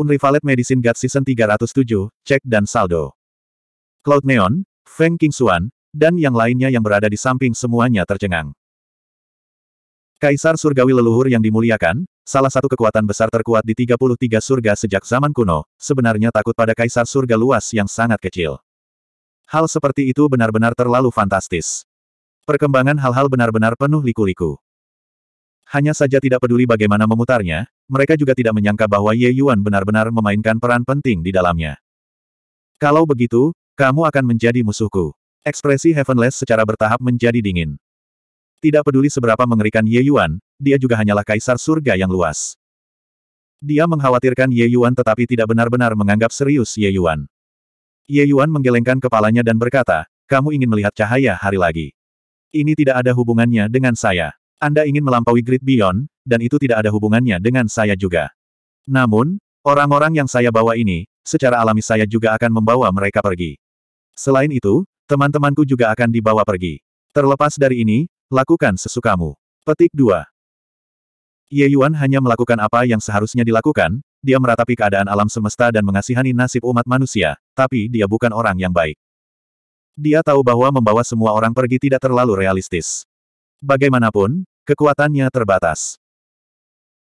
Unrivaled Medicine God Season 307, cek dan saldo. Cloud Neon, Feng King Xuan, dan yang lainnya yang berada di samping semuanya tercengang. Kaisar Surgawi Leluhur yang dimuliakan, salah satu kekuatan besar terkuat di 33 surga sejak zaman kuno, sebenarnya takut pada Kaisar Surga luas yang sangat kecil. Hal seperti itu benar-benar terlalu fantastis. Perkembangan hal-hal benar-benar penuh liku-liku hanya saja tidak peduli bagaimana memutarnya, mereka juga tidak menyangka bahwa Ye Yuan benar-benar memainkan peran penting di dalamnya. Kalau begitu, kamu akan menjadi musuhku. Ekspresi Heavenless secara bertahap menjadi dingin. Tidak peduli seberapa mengerikan Ye Yuan, dia juga hanyalah kaisar surga yang luas. Dia mengkhawatirkan Ye Yuan tetapi tidak benar-benar menganggap serius Ye Yuan. Ye Yuan menggelengkan kepalanya dan berkata, kamu ingin melihat cahaya hari lagi. Ini tidak ada hubungannya dengan saya. Anda ingin melampaui Great Beyond, dan itu tidak ada hubungannya dengan saya juga. Namun, orang-orang yang saya bawa ini, secara alami saya juga akan membawa mereka pergi. Selain itu, teman-temanku juga akan dibawa pergi. Terlepas dari ini, lakukan sesukamu. Petik 2. Ye Yuan hanya melakukan apa yang seharusnya dilakukan, dia meratapi keadaan alam semesta dan mengasihani nasib umat manusia, tapi dia bukan orang yang baik. Dia tahu bahwa membawa semua orang pergi tidak terlalu realistis. Bagaimanapun, Kekuatannya terbatas.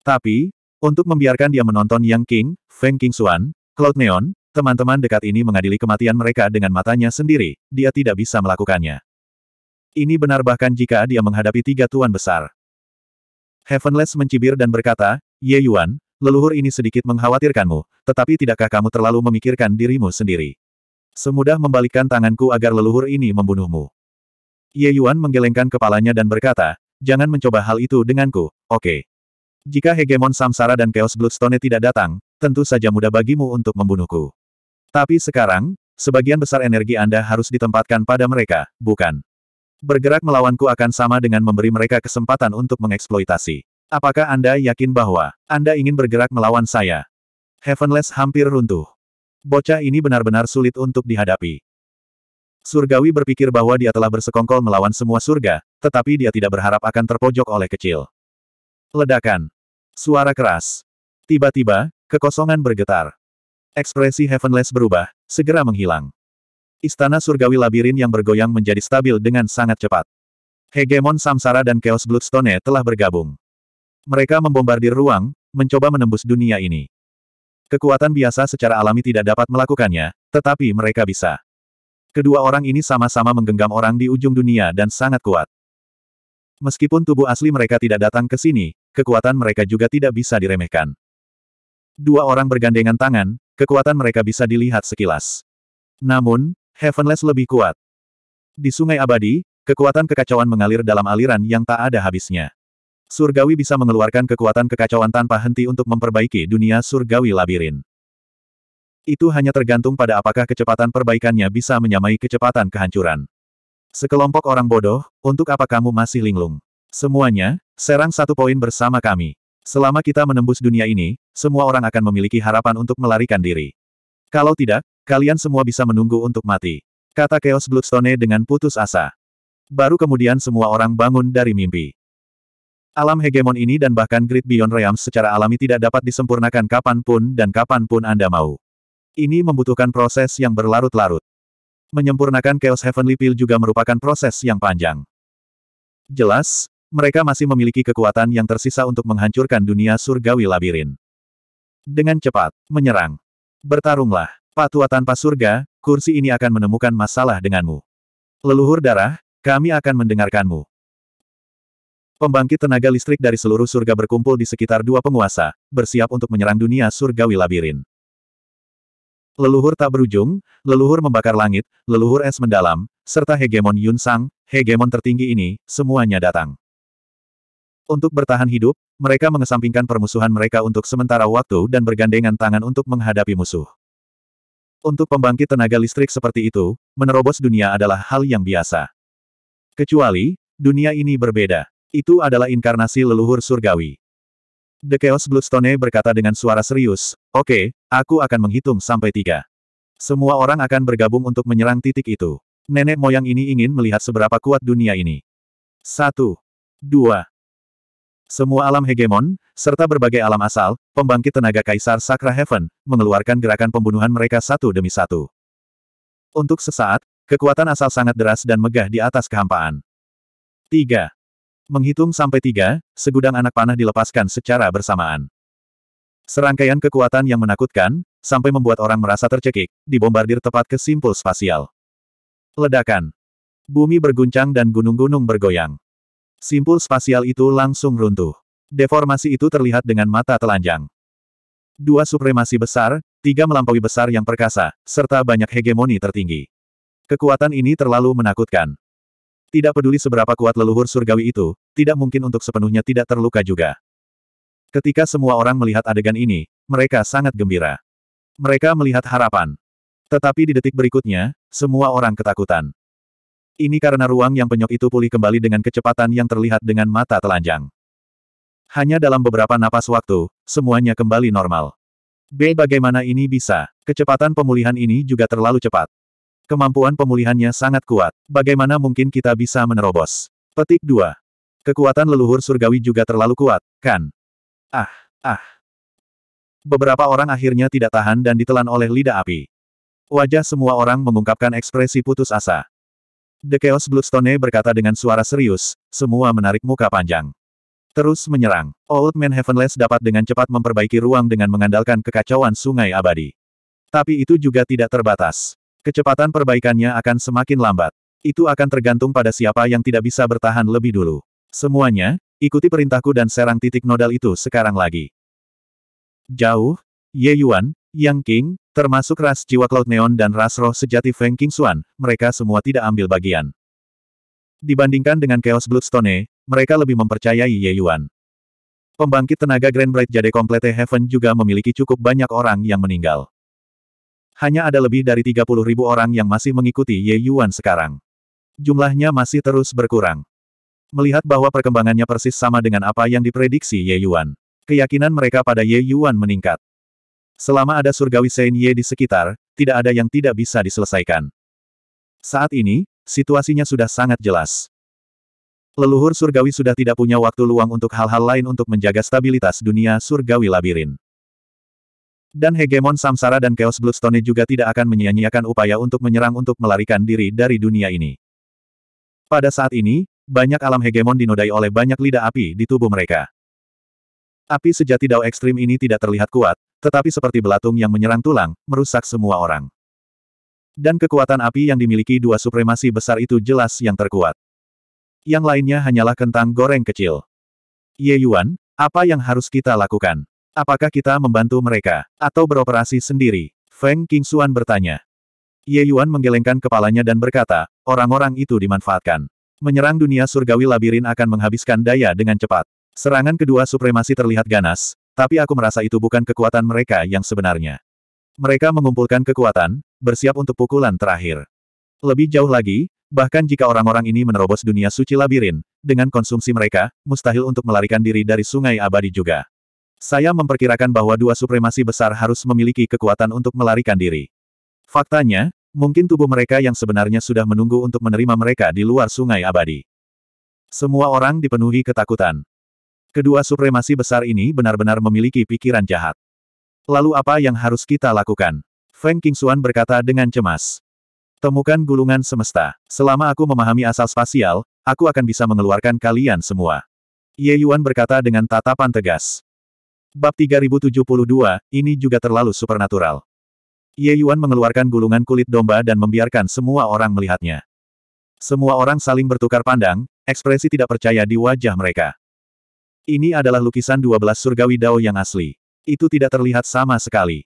Tapi, untuk membiarkan dia menonton Yang King, Feng King Xuan, Cloud Neon, teman-teman dekat ini mengadili kematian mereka dengan matanya sendiri, dia tidak bisa melakukannya. Ini benar bahkan jika dia menghadapi tiga tuan besar. Heavenless mencibir dan berkata, Ye Yuan, leluhur ini sedikit mengkhawatirkanmu, tetapi tidakkah kamu terlalu memikirkan dirimu sendiri? Semudah membalikkan tanganku agar leluhur ini membunuhmu. Ye Yuan menggelengkan kepalanya dan berkata, jangan mencoba hal itu denganku, oke. Okay. Jika hegemon samsara dan chaos bloodstone tidak datang, tentu saja mudah bagimu untuk membunuhku. Tapi sekarang, sebagian besar energi Anda harus ditempatkan pada mereka, bukan? Bergerak melawanku akan sama dengan memberi mereka kesempatan untuk mengeksploitasi. Apakah Anda yakin bahwa Anda ingin bergerak melawan saya? Heavenless hampir runtuh. Bocah ini benar-benar sulit untuk dihadapi. Surgawi berpikir bahwa dia telah bersekongkol melawan semua surga, tetapi dia tidak berharap akan terpojok oleh kecil. Ledakan. Suara keras. Tiba-tiba, kekosongan bergetar. Ekspresi Heavenless berubah, segera menghilang. Istana surgawi labirin yang bergoyang menjadi stabil dengan sangat cepat. Hegemon Samsara dan Chaos Bloodstone telah bergabung. Mereka membombardir ruang, mencoba menembus dunia ini. Kekuatan biasa secara alami tidak dapat melakukannya, tetapi mereka bisa. Kedua orang ini sama-sama menggenggam orang di ujung dunia dan sangat kuat. Meskipun tubuh asli mereka tidak datang ke sini, kekuatan mereka juga tidak bisa diremehkan. Dua orang bergandengan tangan, kekuatan mereka bisa dilihat sekilas. Namun, Heavenless lebih kuat. Di Sungai Abadi, kekuatan kekacauan mengalir dalam aliran yang tak ada habisnya. Surgawi bisa mengeluarkan kekuatan kekacauan tanpa henti untuk memperbaiki dunia surgawi labirin. Itu hanya tergantung pada apakah kecepatan perbaikannya bisa menyamai kecepatan kehancuran. Sekelompok orang bodoh, untuk apa kamu masih linglung? Semuanya, serang satu poin bersama kami. Selama kita menembus dunia ini, semua orang akan memiliki harapan untuk melarikan diri. Kalau tidak, kalian semua bisa menunggu untuk mati. Kata Chaos Bloodstone dengan putus asa. Baru kemudian semua orang bangun dari mimpi. Alam hegemon ini dan bahkan Great Beyond Realms secara alami tidak dapat disempurnakan kapanpun dan kapanpun Anda mau. Ini membutuhkan proses yang berlarut-larut. Menyempurnakan Chaos Heavenly Pill juga merupakan proses yang panjang. Jelas, mereka masih memiliki kekuatan yang tersisa untuk menghancurkan dunia surgawi labirin. Dengan cepat, menyerang. Bertarunglah, patua tanpa surga, kursi ini akan menemukan masalah denganmu. Leluhur darah, kami akan mendengarkanmu. Pembangkit tenaga listrik dari seluruh surga berkumpul di sekitar dua penguasa, bersiap untuk menyerang dunia surgawi labirin leluhur tak berujung, leluhur membakar langit, leluhur es mendalam, serta hegemon Yun Sang, hegemon tertinggi ini, semuanya datang. Untuk bertahan hidup, mereka mengesampingkan permusuhan mereka untuk sementara waktu dan bergandengan tangan untuk menghadapi musuh. Untuk pembangkit tenaga listrik seperti itu, menerobos dunia adalah hal yang biasa. Kecuali, dunia ini berbeda. Itu adalah inkarnasi leluhur surgawi. The Chaos Bluestone berkata dengan suara serius, Oke, okay, Aku akan menghitung sampai tiga. Semua orang akan bergabung untuk menyerang titik itu. Nenek moyang ini ingin melihat seberapa kuat dunia ini. Satu. Dua. Semua alam hegemon, serta berbagai alam asal, pembangkit tenaga Kaisar Sakra Heaven, mengeluarkan gerakan pembunuhan mereka satu demi satu. Untuk sesaat, kekuatan asal sangat deras dan megah di atas kehampaan. Tiga. Menghitung sampai tiga, segudang anak panah dilepaskan secara bersamaan. Serangkaian kekuatan yang menakutkan, sampai membuat orang merasa tercekik, dibombardir tepat ke simpul spasial. Ledakan. Bumi berguncang dan gunung-gunung bergoyang. Simpul spasial itu langsung runtuh. Deformasi itu terlihat dengan mata telanjang. Dua supremasi besar, tiga melampaui besar yang perkasa, serta banyak hegemoni tertinggi. Kekuatan ini terlalu menakutkan. Tidak peduli seberapa kuat leluhur surgawi itu, tidak mungkin untuk sepenuhnya tidak terluka juga. Ketika semua orang melihat adegan ini, mereka sangat gembira. Mereka melihat harapan. Tetapi di detik berikutnya, semua orang ketakutan. Ini karena ruang yang penyok itu pulih kembali dengan kecepatan yang terlihat dengan mata telanjang. Hanya dalam beberapa napas waktu, semuanya kembali normal. B. Bagaimana ini bisa? Kecepatan pemulihan ini juga terlalu cepat. Kemampuan pemulihannya sangat kuat. Bagaimana mungkin kita bisa menerobos? Petik 2. Kekuatan leluhur surgawi juga terlalu kuat, kan? Ah, ah. Beberapa orang akhirnya tidak tahan dan ditelan oleh lidah api. Wajah semua orang mengungkapkan ekspresi putus asa. The Chaos Bloodstone berkata dengan suara serius, semua menarik muka panjang. Terus menyerang, Old Man Heavenless dapat dengan cepat memperbaiki ruang dengan mengandalkan kekacauan sungai abadi. Tapi itu juga tidak terbatas. Kecepatan perbaikannya akan semakin lambat. Itu akan tergantung pada siapa yang tidak bisa bertahan lebih dulu. Semuanya, Ikuti perintahku dan serang titik nodal itu sekarang lagi. Jauh, Ye Yuan, Yang King, termasuk ras jiwa Cloud Neon dan ras roh sejati Feng King Xuan, mereka semua tidak ambil bagian. Dibandingkan dengan Chaos Bloodstone, mereka lebih mempercayai Ye Yuan. Pembangkit tenaga Grand Bright Jade Komplete Heaven juga memiliki cukup banyak orang yang meninggal. Hanya ada lebih dari 30.000 ribu orang yang masih mengikuti Ye Yuan sekarang. Jumlahnya masih terus berkurang melihat bahwa perkembangannya persis sama dengan apa yang diprediksi Ye Yuan. Keyakinan mereka pada Ye Yuan meningkat. Selama ada surgawi Sein Ye di sekitar, tidak ada yang tidak bisa diselesaikan. Saat ini, situasinya sudah sangat jelas. Leluhur surgawi sudah tidak punya waktu luang untuk hal-hal lain untuk menjaga stabilitas dunia surgawi labirin. Dan hegemon samsara dan chaos bloodstone juga tidak akan menyia-nyiakan upaya untuk menyerang untuk melarikan diri dari dunia ini. Pada saat ini, banyak alam hegemon dinodai oleh banyak lidah api di tubuh mereka. Api sejati dao ekstrim ini tidak terlihat kuat, tetapi seperti belatung yang menyerang tulang, merusak semua orang. Dan kekuatan api yang dimiliki dua supremasi besar itu jelas yang terkuat. Yang lainnya hanyalah kentang goreng kecil. Ye Yuan, apa yang harus kita lakukan? Apakah kita membantu mereka, atau beroperasi sendiri? Feng Qingxuan bertanya. Ye Yuan menggelengkan kepalanya dan berkata, orang-orang itu dimanfaatkan. Menyerang dunia surgawi labirin akan menghabiskan daya dengan cepat. Serangan kedua supremasi terlihat ganas, tapi aku merasa itu bukan kekuatan mereka yang sebenarnya. Mereka mengumpulkan kekuatan, bersiap untuk pukulan terakhir. Lebih jauh lagi, bahkan jika orang-orang ini menerobos dunia suci labirin, dengan konsumsi mereka, mustahil untuk melarikan diri dari sungai abadi juga. Saya memperkirakan bahwa dua supremasi besar harus memiliki kekuatan untuk melarikan diri. Faktanya, Mungkin tubuh mereka yang sebenarnya sudah menunggu untuk menerima mereka di luar sungai abadi. Semua orang dipenuhi ketakutan. Kedua supremasi besar ini benar-benar memiliki pikiran jahat. Lalu apa yang harus kita lakukan? Feng Qingxuan berkata dengan cemas. Temukan gulungan semesta. Selama aku memahami asal spasial, aku akan bisa mengeluarkan kalian semua. Ye Yuan berkata dengan tatapan tegas. Bab 3072, ini juga terlalu supernatural. Ye Yuan mengeluarkan gulungan kulit domba dan membiarkan semua orang melihatnya. Semua orang saling bertukar pandang, ekspresi tidak percaya di wajah mereka. Ini adalah lukisan 12 surgawi Dao yang asli. Itu tidak terlihat sama sekali.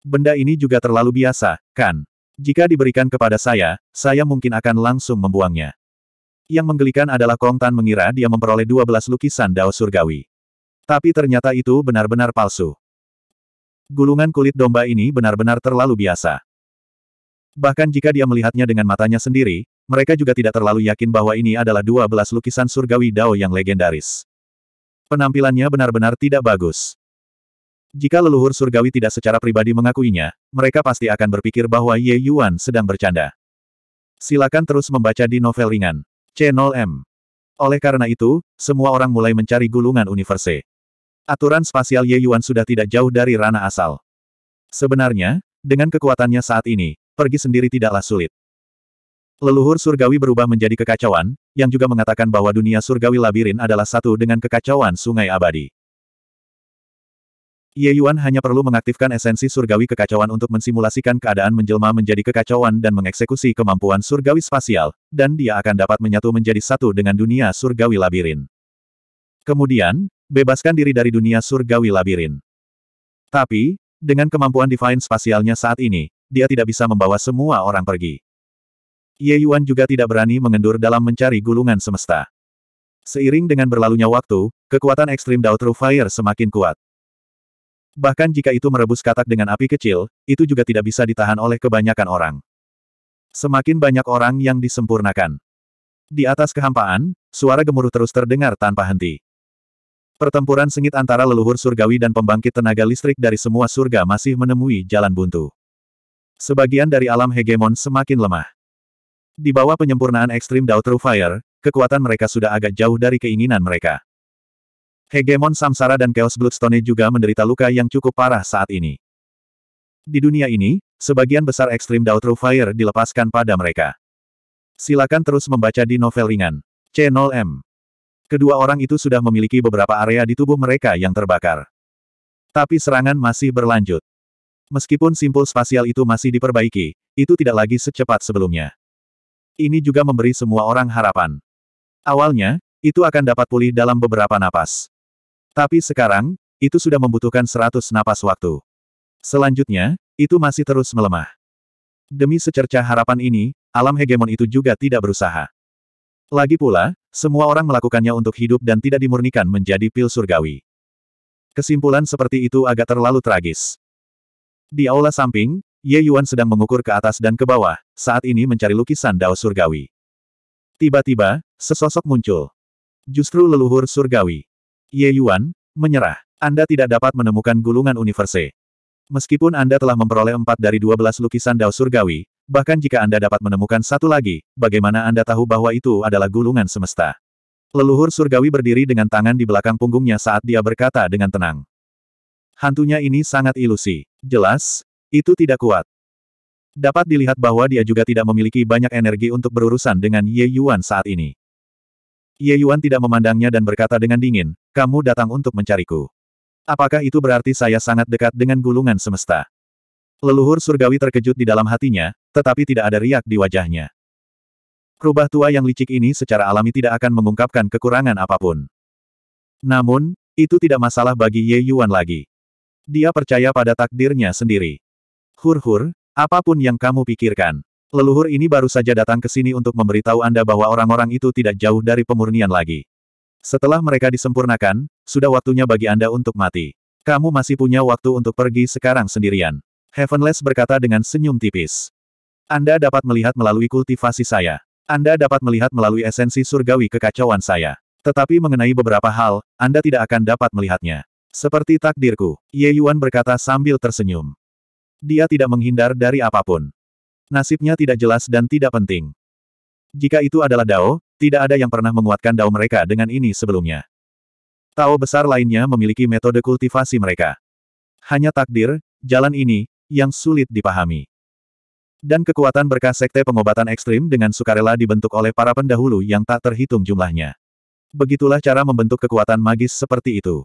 Benda ini juga terlalu biasa, kan? Jika diberikan kepada saya, saya mungkin akan langsung membuangnya. Yang menggelikan adalah Kong Tan mengira dia memperoleh 12 lukisan Dao surgawi. Tapi ternyata itu benar-benar palsu. Gulungan kulit domba ini benar-benar terlalu biasa. Bahkan jika dia melihatnya dengan matanya sendiri, mereka juga tidak terlalu yakin bahwa ini adalah dua lukisan surgawi Dao yang legendaris. Penampilannya benar-benar tidak bagus. Jika leluhur surgawi tidak secara pribadi mengakuinya, mereka pasti akan berpikir bahwa Ye Yuan sedang bercanda. Silakan terus membaca di novel ringan. C0M. Oleh karena itu, semua orang mulai mencari gulungan universe. Aturan spasial Ye Yuan sudah tidak jauh dari ranah asal. Sebenarnya, dengan kekuatannya saat ini, pergi sendiri tidaklah sulit. Leluhur surgawi berubah menjadi kekacauan, yang juga mengatakan bahwa dunia surgawi labirin adalah satu dengan kekacauan sungai abadi. Ye Yuan hanya perlu mengaktifkan esensi surgawi kekacauan untuk mensimulasikan keadaan menjelma menjadi kekacauan dan mengeksekusi kemampuan surgawi spasial, dan dia akan dapat menyatu menjadi satu dengan dunia surgawi labirin. Kemudian, Bebaskan diri dari dunia surgawi labirin. Tapi, dengan kemampuan divine spasialnya saat ini, dia tidak bisa membawa semua orang pergi. Ye Yuan juga tidak berani mengendur dalam mencari gulungan semesta. Seiring dengan berlalunya waktu, kekuatan ekstrim Dao Fire semakin kuat. Bahkan jika itu merebus katak dengan api kecil, itu juga tidak bisa ditahan oleh kebanyakan orang. Semakin banyak orang yang disempurnakan. Di atas kehampaan, suara gemuruh terus terdengar tanpa henti. Pertempuran sengit antara leluhur surgawi dan pembangkit tenaga listrik dari semua surga masih menemui jalan buntu. Sebagian dari alam hegemon semakin lemah. Di bawah penyempurnaan ekstrim Dao True Fire, kekuatan mereka sudah agak jauh dari keinginan mereka. Hegemon Samsara dan Chaos Bloodstone juga menderita luka yang cukup parah saat ini. Di dunia ini, sebagian besar ekstrim Dao True Fire dilepaskan pada mereka. Silakan terus membaca di novel ringan. C0M Kedua orang itu sudah memiliki beberapa area di tubuh mereka yang terbakar. Tapi serangan masih berlanjut. Meskipun simpul spasial itu masih diperbaiki, itu tidak lagi secepat sebelumnya. Ini juga memberi semua orang harapan. Awalnya, itu akan dapat pulih dalam beberapa napas. Tapi sekarang, itu sudah membutuhkan 100 napas waktu. Selanjutnya, itu masih terus melemah. Demi secerca harapan ini, alam hegemon itu juga tidak berusaha. Lagi pula, semua orang melakukannya untuk hidup dan tidak dimurnikan menjadi pil surgawi. Kesimpulan seperti itu agak terlalu tragis. Di aula samping, Ye Yuan sedang mengukur ke atas dan ke bawah, saat ini mencari lukisan Dao surgawi. Tiba-tiba, sesosok muncul. Justru leluhur surgawi. Ye Yuan, menyerah. Anda tidak dapat menemukan gulungan universe. Meskipun Anda telah memperoleh empat dari dua belas lukisan Dao surgawi, Bahkan jika Anda dapat menemukan satu lagi, bagaimana Anda tahu bahwa itu adalah gulungan semesta? Leluhur surgawi berdiri dengan tangan di belakang punggungnya saat dia berkata dengan tenang. Hantunya ini sangat ilusi. Jelas, itu tidak kuat. Dapat dilihat bahwa dia juga tidak memiliki banyak energi untuk berurusan dengan Ye Yuan saat ini. Ye Yuan tidak memandangnya dan berkata dengan dingin, kamu datang untuk mencariku. Apakah itu berarti saya sangat dekat dengan gulungan semesta? Leluhur surgawi terkejut di dalam hatinya, tetapi tidak ada riak di wajahnya. Rubah tua yang licik ini secara alami tidak akan mengungkapkan kekurangan apapun. Namun, itu tidak masalah bagi Ye Yuan lagi. Dia percaya pada takdirnya sendiri. Hur-hur, apapun yang kamu pikirkan. Leluhur ini baru saja datang ke sini untuk memberitahu Anda bahwa orang-orang itu tidak jauh dari pemurnian lagi. Setelah mereka disempurnakan, sudah waktunya bagi Anda untuk mati. Kamu masih punya waktu untuk pergi sekarang sendirian. Heavenless berkata dengan senyum tipis. Anda dapat melihat melalui kultivasi saya. Anda dapat melihat melalui esensi surgawi kekacauan saya. Tetapi mengenai beberapa hal, Anda tidak akan dapat melihatnya. Seperti takdirku, Ye Yuan berkata sambil tersenyum. Dia tidak menghindar dari apapun. Nasibnya tidak jelas dan tidak penting. Jika itu adalah Dao, tidak ada yang pernah menguatkan Dao mereka dengan ini sebelumnya. Tao besar lainnya memiliki metode kultivasi mereka. Hanya takdir, jalan ini, yang sulit dipahami. Dan kekuatan berkah sekte pengobatan ekstrim dengan sukarela dibentuk oleh para pendahulu yang tak terhitung jumlahnya. Begitulah cara membentuk kekuatan magis seperti itu.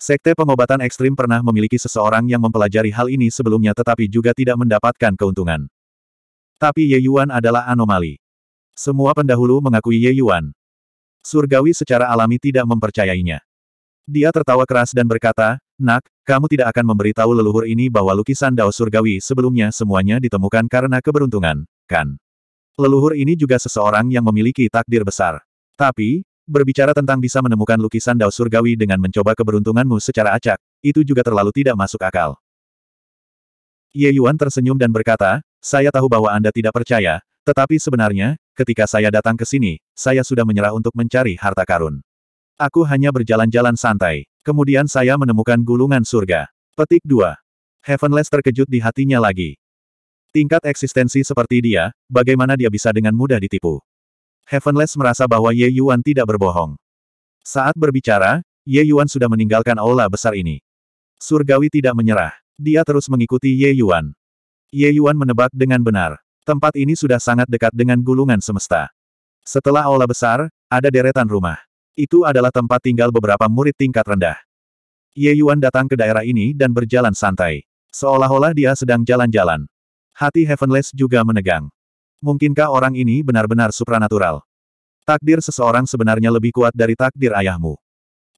Sekte pengobatan ekstrim pernah memiliki seseorang yang mempelajari hal ini sebelumnya tetapi juga tidak mendapatkan keuntungan. Tapi Ye Yuan adalah anomali. Semua pendahulu mengakui Ye Yuan. Surgawi secara alami tidak mempercayainya. Dia tertawa keras dan berkata, Nak, kamu tidak akan memberitahu leluhur ini bahwa lukisan Dao Surgawi sebelumnya semuanya ditemukan karena keberuntungan, kan? Leluhur ini juga seseorang yang memiliki takdir besar. Tapi, berbicara tentang bisa menemukan lukisan Dao Surgawi dengan mencoba keberuntunganmu secara acak, itu juga terlalu tidak masuk akal. Ye Yuan tersenyum dan berkata, saya tahu bahwa Anda tidak percaya, tetapi sebenarnya, ketika saya datang ke sini, saya sudah menyerah untuk mencari harta karun. Aku hanya berjalan-jalan santai. Kemudian saya menemukan gulungan surga. Petik 2. Heavenless terkejut di hatinya lagi. Tingkat eksistensi seperti dia, bagaimana dia bisa dengan mudah ditipu? Heavenless merasa bahwa Ye Yuan tidak berbohong. Saat berbicara, Ye Yuan sudah meninggalkan aula besar ini. Surgawi tidak menyerah. Dia terus mengikuti Ye Yuan. Ye Yuan menebak dengan benar. Tempat ini sudah sangat dekat dengan gulungan semesta. Setelah aula besar, ada deretan rumah. Itu adalah tempat tinggal beberapa murid tingkat rendah. Ye Yuan datang ke daerah ini dan berjalan santai. Seolah-olah dia sedang jalan-jalan. Hati Heavenless juga menegang. Mungkinkah orang ini benar-benar supranatural? Takdir seseorang sebenarnya lebih kuat dari takdir ayahmu.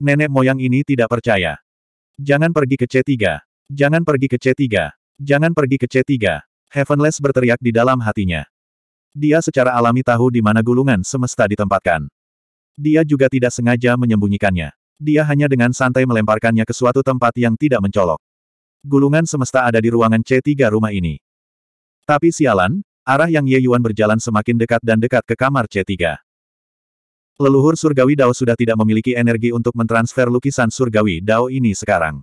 Nenek moyang ini tidak percaya. Jangan pergi ke C3. Jangan pergi ke C3. Jangan pergi ke C3. Heavenless berteriak di dalam hatinya. Dia secara alami tahu di mana gulungan semesta ditempatkan. Dia juga tidak sengaja menyembunyikannya. Dia hanya dengan santai melemparkannya ke suatu tempat yang tidak mencolok. Gulungan semesta ada di ruangan C3 rumah ini. Tapi sialan, arah yang Ye Yuan berjalan semakin dekat dan dekat ke kamar C3. Leluhur surgawi Dao sudah tidak memiliki energi untuk mentransfer lukisan surgawi Dao ini sekarang.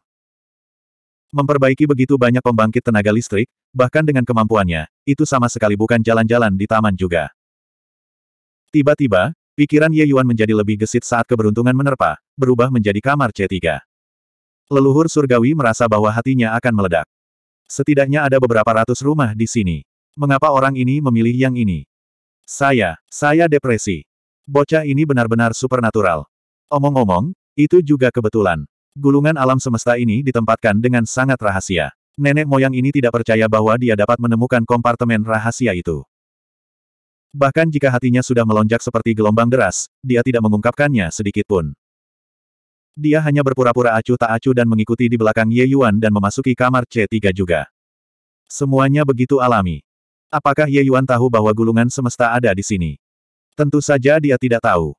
Memperbaiki begitu banyak pembangkit tenaga listrik, bahkan dengan kemampuannya, itu sama sekali bukan jalan-jalan di taman juga. Tiba-tiba, Pikiran Ye Yuan menjadi lebih gesit saat keberuntungan menerpa, berubah menjadi kamar C3. Leluhur surgawi merasa bahwa hatinya akan meledak. Setidaknya ada beberapa ratus rumah di sini. Mengapa orang ini memilih yang ini? Saya, saya depresi. Bocah ini benar-benar supernatural. Omong-omong, itu juga kebetulan. Gulungan alam semesta ini ditempatkan dengan sangat rahasia. Nenek moyang ini tidak percaya bahwa dia dapat menemukan kompartemen rahasia itu. Bahkan jika hatinya sudah melonjak seperti gelombang deras, dia tidak mengungkapkannya sedikit pun. Dia hanya berpura-pura acuh tak acuh dan mengikuti di belakang Ye Yuan dan memasuki kamar C3 juga. Semuanya begitu alami. Apakah Ye Yuan tahu bahwa gulungan semesta ada di sini? Tentu saja dia tidak tahu.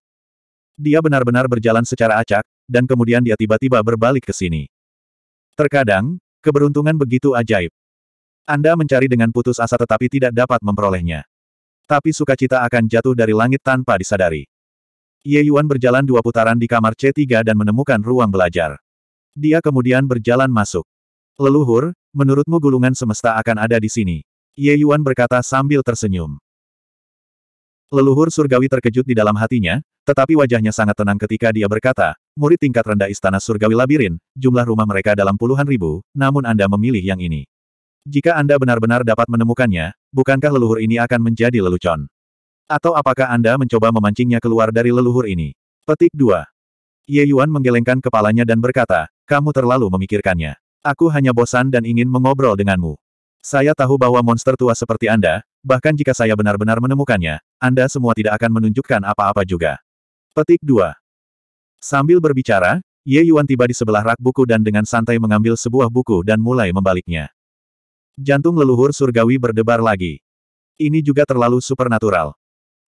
Dia benar-benar berjalan secara acak, dan kemudian dia tiba-tiba berbalik ke sini. Terkadang, keberuntungan begitu ajaib. Anda mencari dengan putus asa tetapi tidak dapat memperolehnya. Tapi sukacita akan jatuh dari langit tanpa disadari. Ye Yuan berjalan dua putaran di kamar C3 dan menemukan ruang belajar. Dia kemudian berjalan masuk. Leluhur, menurutmu gulungan semesta akan ada di sini? Ye Yuan berkata sambil tersenyum. Leluhur surgawi terkejut di dalam hatinya, tetapi wajahnya sangat tenang ketika dia berkata, murid tingkat rendah istana surgawi labirin, jumlah rumah mereka dalam puluhan ribu, namun Anda memilih yang ini. Jika Anda benar-benar dapat menemukannya, bukankah leluhur ini akan menjadi lelucon? Atau apakah Anda mencoba memancingnya keluar dari leluhur ini? Petik 2. Ye Yuan menggelengkan kepalanya dan berkata, kamu terlalu memikirkannya. Aku hanya bosan dan ingin mengobrol denganmu. Saya tahu bahwa monster tua seperti Anda, bahkan jika saya benar-benar menemukannya, Anda semua tidak akan menunjukkan apa-apa juga. Petik 2. Sambil berbicara, Ye Yuan tiba di sebelah rak buku dan dengan santai mengambil sebuah buku dan mulai membaliknya. Jantung leluhur surgawi berdebar lagi. Ini juga terlalu supernatural.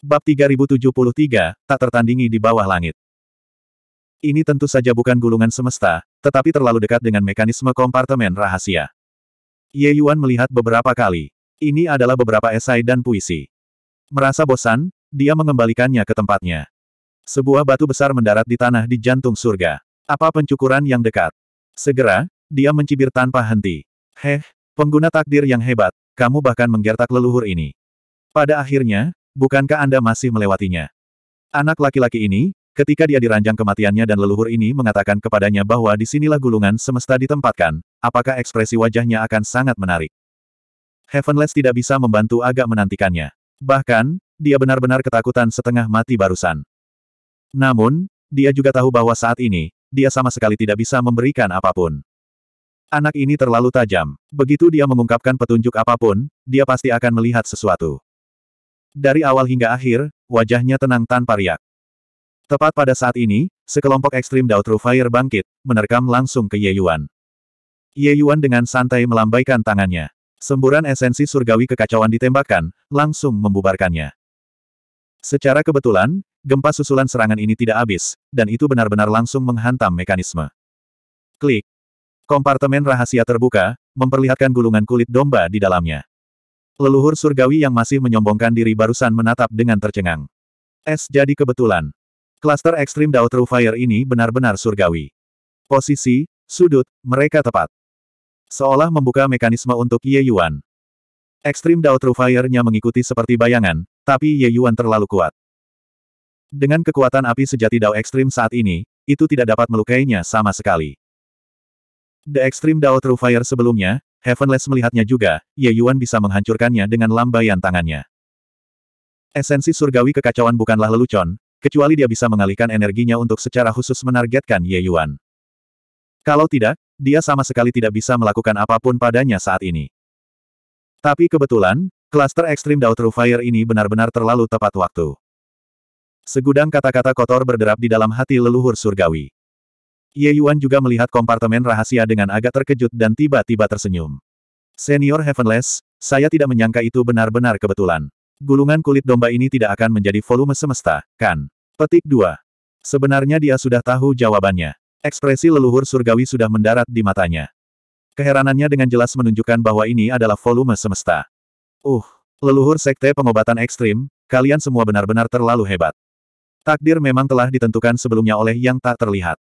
Bab 3073, tak tertandingi di bawah langit. Ini tentu saja bukan gulungan semesta, tetapi terlalu dekat dengan mekanisme kompartemen rahasia. Ye Yuan melihat beberapa kali. Ini adalah beberapa esai dan puisi. Merasa bosan, dia mengembalikannya ke tempatnya. Sebuah batu besar mendarat di tanah di jantung surga. Apa pencukuran yang dekat? Segera, dia mencibir tanpa henti. Heh, Pengguna takdir yang hebat, kamu bahkan menggertak leluhur ini. Pada akhirnya, bukankah Anda masih melewatinya? Anak laki-laki ini, ketika dia diranjang kematiannya dan leluhur ini mengatakan kepadanya bahwa disinilah gulungan semesta ditempatkan, apakah ekspresi wajahnya akan sangat menarik? Heavenless tidak bisa membantu agak menantikannya. Bahkan, dia benar-benar ketakutan setengah mati barusan. Namun, dia juga tahu bahwa saat ini, dia sama sekali tidak bisa memberikan apapun. Anak ini terlalu tajam. Begitu dia mengungkapkan petunjuk apapun, dia pasti akan melihat sesuatu. Dari awal hingga akhir, wajahnya tenang tanpa riak. Tepat pada saat ini, sekelompok ekstrim Dao True Fire bangkit, menerkam langsung ke Ye Yuan. Ye Yuan dengan santai melambaikan tangannya. Semburan esensi surgawi kekacauan ditembakkan, langsung membubarkannya. Secara kebetulan, gempa susulan serangan ini tidak habis, dan itu benar-benar langsung menghantam mekanisme. Klik. Kompartemen rahasia terbuka, memperlihatkan gulungan kulit domba di dalamnya. Leluhur surgawi yang masih menyombongkan diri barusan menatap dengan tercengang. Es jadi kebetulan. Klaster ekstrim Dao True Fire ini benar-benar surgawi. Posisi, sudut, mereka tepat. Seolah membuka mekanisme untuk Ye Yuan. Ekstrim Dao True Fire-nya mengikuti seperti bayangan, tapi Ye Yuan terlalu kuat. Dengan kekuatan api sejati Dao Ekstrim saat ini, itu tidak dapat melukainya sama sekali. The Extreme Dao True Fire sebelumnya, Heavenless melihatnya juga, Ye Yuan bisa menghancurkannya dengan lambaian tangannya. Esensi surgawi kekacauan bukanlah lelucon, kecuali dia bisa mengalihkan energinya untuk secara khusus menargetkan Ye Yuan. Kalau tidak, dia sama sekali tidak bisa melakukan apapun padanya saat ini. Tapi kebetulan, klaster Extreme Dao True Fire ini benar-benar terlalu tepat waktu. Segudang kata-kata kotor berderap di dalam hati leluhur surgawi. Ye Yuan juga melihat kompartemen rahasia dengan agak terkejut dan tiba-tiba tersenyum. Senior Heavenless, saya tidak menyangka itu benar-benar kebetulan. Gulungan kulit domba ini tidak akan menjadi volume semesta, kan? Petik 2. Sebenarnya dia sudah tahu jawabannya. Ekspresi leluhur surgawi sudah mendarat di matanya. Keheranannya dengan jelas menunjukkan bahwa ini adalah volume semesta. Uh, leluhur sekte pengobatan ekstrim, kalian semua benar-benar terlalu hebat. Takdir memang telah ditentukan sebelumnya oleh yang tak terlihat.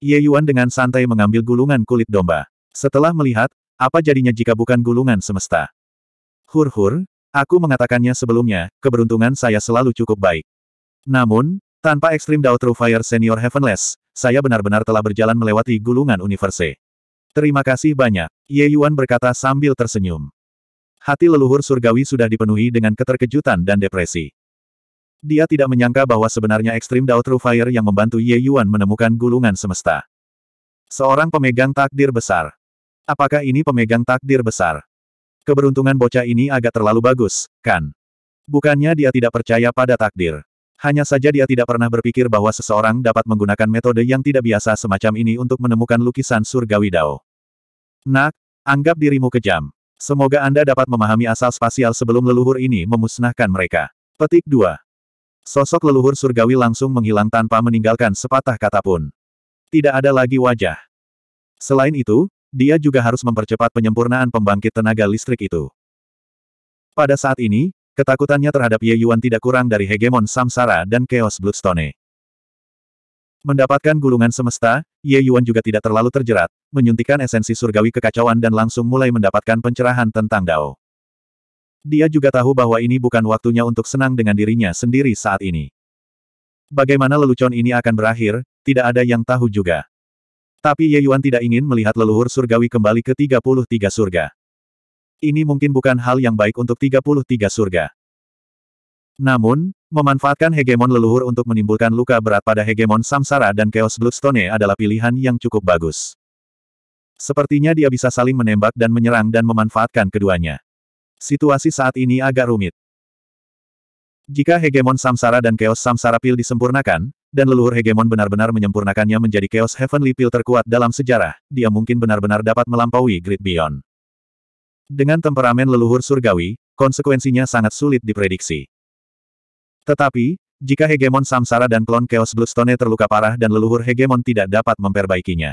Ye Yuan dengan santai mengambil gulungan kulit domba. Setelah melihat, apa jadinya jika bukan gulungan semesta? Hur-hur, aku mengatakannya sebelumnya, keberuntungan saya selalu cukup baik. Namun, tanpa ekstrim Dao True Fire Senior Heavenless, saya benar-benar telah berjalan melewati gulungan universe. Terima kasih banyak, Ye Yuan berkata sambil tersenyum. Hati leluhur surgawi sudah dipenuhi dengan keterkejutan dan depresi. Dia tidak menyangka bahwa sebenarnya ekstrim Dao True Fire yang membantu Ye Yuan menemukan gulungan semesta. Seorang pemegang takdir besar. Apakah ini pemegang takdir besar? Keberuntungan bocah ini agak terlalu bagus, kan? Bukannya dia tidak percaya pada takdir. Hanya saja dia tidak pernah berpikir bahwa seseorang dapat menggunakan metode yang tidak biasa semacam ini untuk menemukan lukisan surgawi Dao. Nak, anggap dirimu kejam. Semoga Anda dapat memahami asal spasial sebelum leluhur ini memusnahkan mereka. Petik 2. Sosok leluhur surgawi langsung menghilang tanpa meninggalkan sepatah kata pun. Tidak ada lagi wajah. Selain itu, dia juga harus mempercepat penyempurnaan pembangkit tenaga listrik itu. Pada saat ini, ketakutannya terhadap Ye Yuan tidak kurang dari hegemon samsara dan chaos bloodstone. Mendapatkan gulungan semesta, Ye Yuan juga tidak terlalu terjerat, menyuntikkan esensi surgawi kekacauan dan langsung mulai mendapatkan pencerahan tentang Dao. Dia juga tahu bahwa ini bukan waktunya untuk senang dengan dirinya sendiri saat ini. Bagaimana lelucon ini akan berakhir, tidak ada yang tahu juga. Tapi Ye Yuan tidak ingin melihat leluhur surgawi kembali ke 33 surga. Ini mungkin bukan hal yang baik untuk 33 surga. Namun, memanfaatkan hegemon leluhur untuk menimbulkan luka berat pada hegemon samsara dan chaos bloodstone adalah pilihan yang cukup bagus. Sepertinya dia bisa saling menembak dan menyerang dan memanfaatkan keduanya. Situasi saat ini agak rumit. Jika hegemon samsara dan chaos samsara pil disempurnakan, dan leluhur hegemon benar-benar menyempurnakannya menjadi chaos heavenly pil terkuat dalam sejarah, dia mungkin benar-benar dapat melampaui Great beyond. Dengan temperamen leluhur surgawi, konsekuensinya sangat sulit diprediksi. Tetapi, jika hegemon samsara dan klon Chaos bluestone terluka parah dan leluhur hegemon tidak dapat memperbaikinya.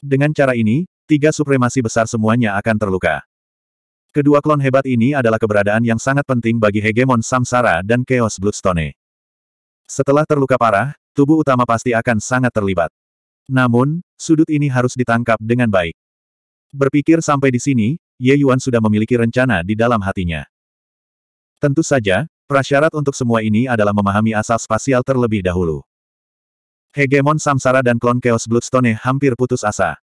Dengan cara ini, tiga supremasi besar semuanya akan terluka. Kedua klon hebat ini adalah keberadaan yang sangat penting bagi hegemon samsara dan chaos bloodstone. Setelah terluka parah, tubuh utama pasti akan sangat terlibat. Namun, sudut ini harus ditangkap dengan baik. Berpikir sampai di sini, Ye Yuan sudah memiliki rencana di dalam hatinya. Tentu saja, prasyarat untuk semua ini adalah memahami asal spasial terlebih dahulu. Hegemon Samsara dan klon Chaos Bloodstone hampir putus asa.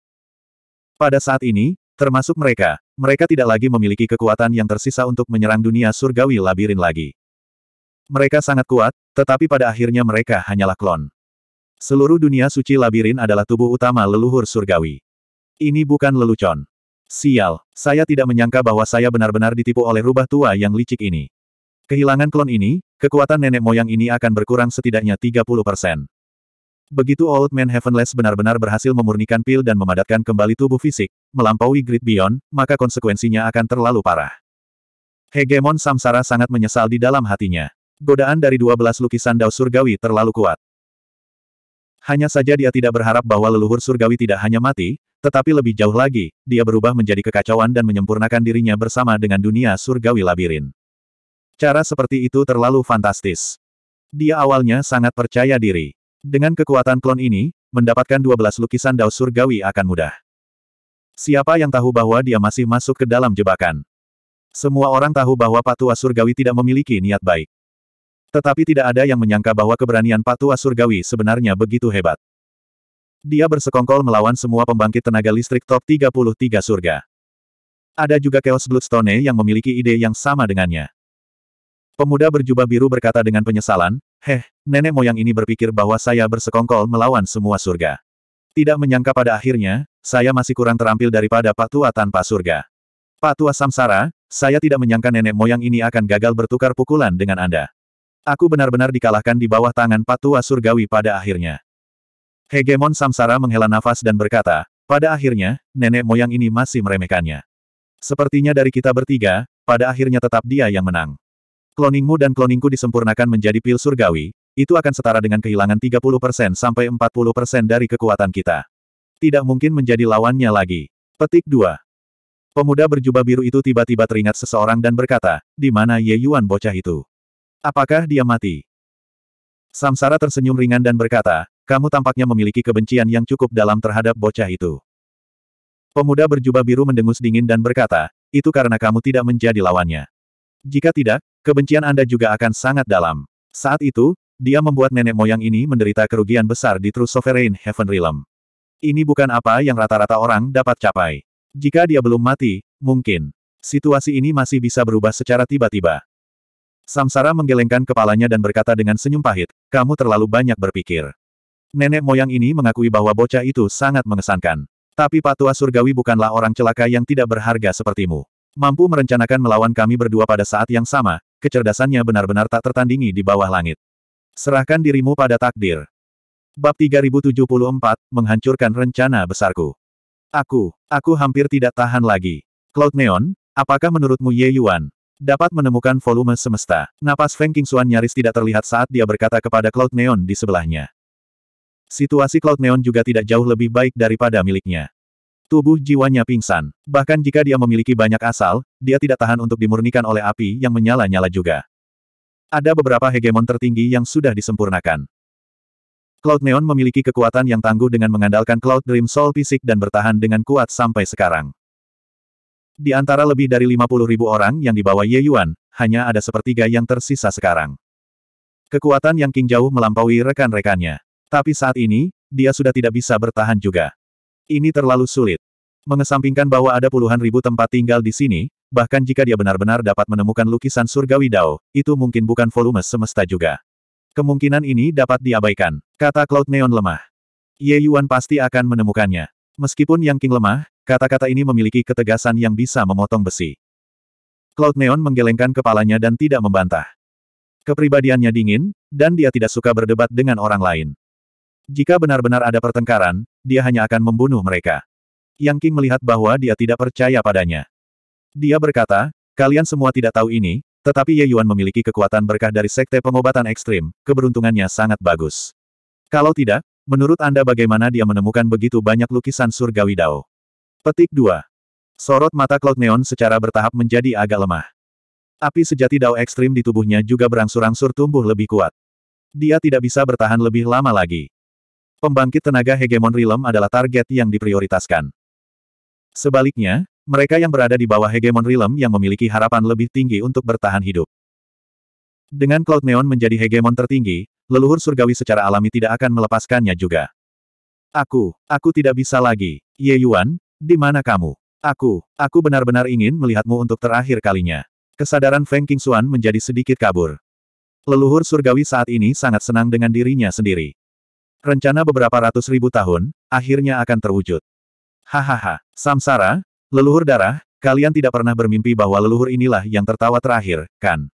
Pada saat ini, Termasuk mereka, mereka tidak lagi memiliki kekuatan yang tersisa untuk menyerang dunia surgawi labirin lagi. Mereka sangat kuat, tetapi pada akhirnya mereka hanyalah klon. Seluruh dunia suci labirin adalah tubuh utama leluhur surgawi. Ini bukan lelucon. Sial, saya tidak menyangka bahwa saya benar-benar ditipu oleh rubah tua yang licik ini. Kehilangan klon ini, kekuatan nenek moyang ini akan berkurang setidaknya 30 persen. Begitu Old Man Heavenless benar-benar berhasil memurnikan pil dan memadatkan kembali tubuh fisik, melampaui Great Beyond, maka konsekuensinya akan terlalu parah. Hegemon Samsara sangat menyesal di dalam hatinya. Godaan dari dua belas lukisan Dao Surgawi terlalu kuat. Hanya saja dia tidak berharap bahwa leluhur surgawi tidak hanya mati, tetapi lebih jauh lagi, dia berubah menjadi kekacauan dan menyempurnakan dirinya bersama dengan dunia surgawi labirin. Cara seperti itu terlalu fantastis. Dia awalnya sangat percaya diri. Dengan kekuatan klon ini, mendapatkan 12 lukisan daus surgawi akan mudah. Siapa yang tahu bahwa dia masih masuk ke dalam jebakan? Semua orang tahu bahwa Patua Surgawi tidak memiliki niat baik. Tetapi tidak ada yang menyangka bahwa keberanian Patua Surgawi sebenarnya begitu hebat. Dia bersekongkol melawan semua pembangkit tenaga listrik top 33 surga. Ada juga Chaos Bloodstone yang memiliki ide yang sama dengannya. Pemuda berjubah biru berkata dengan penyesalan, Heh, nenek moyang ini berpikir bahwa saya bersekongkol melawan semua surga. Tidak menyangka pada akhirnya, saya masih kurang terampil daripada Pak tua tanpa surga. Pak tua Samsara, saya tidak menyangka nenek moyang ini akan gagal bertukar pukulan dengan Anda. Aku benar-benar dikalahkan di bawah tangan Pak tua surgawi pada akhirnya. Hegemon Samsara menghela nafas dan berkata, pada akhirnya, nenek moyang ini masih meremehkannya. Sepertinya dari kita bertiga, pada akhirnya tetap dia yang menang. Kloningmu dan kloningku disempurnakan menjadi pil surgawi, itu akan setara dengan kehilangan 30% sampai 40% dari kekuatan kita. Tidak mungkin menjadi lawannya lagi. Petik 2. Pemuda berjubah biru itu tiba-tiba teringat seseorang dan berkata, di mana Ye Yuan bocah itu? Apakah dia mati? Samsara tersenyum ringan dan berkata, kamu tampaknya memiliki kebencian yang cukup dalam terhadap bocah itu. Pemuda berjubah biru mendengus dingin dan berkata, itu karena kamu tidak menjadi lawannya. Jika tidak, kebencian Anda juga akan sangat dalam. Saat itu, dia membuat nenek moyang ini menderita kerugian besar di True Sovereign Heaven Realm. Ini bukan apa yang rata-rata orang dapat capai. Jika dia belum mati, mungkin. Situasi ini masih bisa berubah secara tiba-tiba. Samsara menggelengkan kepalanya dan berkata dengan senyum pahit, kamu terlalu banyak berpikir. Nenek moyang ini mengakui bahwa bocah itu sangat mengesankan. Tapi Patua Surgawi bukanlah orang celaka yang tidak berharga sepertimu. Mampu merencanakan melawan kami berdua pada saat yang sama, kecerdasannya benar-benar tak tertandingi di bawah langit. Serahkan dirimu pada takdir. Bab 3074, Menghancurkan Rencana Besarku. Aku, aku hampir tidak tahan lagi. Cloud Neon, apakah menurutmu Ye Yuan dapat menemukan volume semesta? Napas Feng Xuan nyaris tidak terlihat saat dia berkata kepada Cloud Neon di sebelahnya. Situasi Cloud Neon juga tidak jauh lebih baik daripada miliknya. Tubuh jiwanya pingsan. Bahkan jika dia memiliki banyak asal, dia tidak tahan untuk dimurnikan oleh api yang menyala-nyala juga. Ada beberapa hegemon tertinggi yang sudah disempurnakan. Cloud Neon memiliki kekuatan yang tangguh dengan mengandalkan Cloud Dream Soul fisik dan bertahan dengan kuat sampai sekarang. Di antara lebih dari 50 ribu orang yang dibawa Ye Yuan, hanya ada sepertiga yang tersisa sekarang. Kekuatan yang King jauh melampaui rekan-rekannya. Tapi saat ini, dia sudah tidak bisa bertahan juga. Ini terlalu sulit. Mengesampingkan bahwa ada puluhan ribu tempat tinggal di sini, bahkan jika dia benar-benar dapat menemukan lukisan surgawi Dao, itu mungkin bukan volume semesta juga. Kemungkinan ini dapat diabaikan, kata Cloud Neon lemah. Ye Yuan pasti akan menemukannya. Meskipun Yang King lemah, kata-kata ini memiliki ketegasan yang bisa memotong besi. Cloud Neon menggelengkan kepalanya dan tidak membantah. Kepribadiannya dingin, dan dia tidak suka berdebat dengan orang lain. Jika benar-benar ada pertengkaran, dia hanya akan membunuh mereka. Yang King melihat bahwa dia tidak percaya padanya. Dia berkata, kalian semua tidak tahu ini, tetapi Ye Yuan memiliki kekuatan berkah dari sekte pengobatan ekstrim, keberuntungannya sangat bagus. Kalau tidak, menurut Anda bagaimana dia menemukan begitu banyak lukisan surgawi Dao? Petik 2. Sorot mata Cloud Neon secara bertahap menjadi agak lemah. Api sejati Dao ekstrim di tubuhnya juga berangsur-angsur tumbuh lebih kuat. Dia tidak bisa bertahan lebih lama lagi. Pembangkit tenaga hegemon Rilem adalah target yang diprioritaskan. Sebaliknya, mereka yang berada di bawah hegemon realm yang memiliki harapan lebih tinggi untuk bertahan hidup. Dengan Cloud Neon menjadi hegemon tertinggi, leluhur surgawi secara alami tidak akan melepaskannya juga. Aku, aku tidak bisa lagi. Ye Yuan, di mana kamu? Aku, aku benar-benar ingin melihatmu untuk terakhir kalinya. Kesadaran Feng Xuan menjadi sedikit kabur. Leluhur surgawi saat ini sangat senang dengan dirinya sendiri. Rencana beberapa ratus ribu tahun, akhirnya akan terwujud. Hahaha, samsara, Leluhur darah, kalian tidak pernah bermimpi bahwa leluhur inilah yang tertawa terakhir, kan?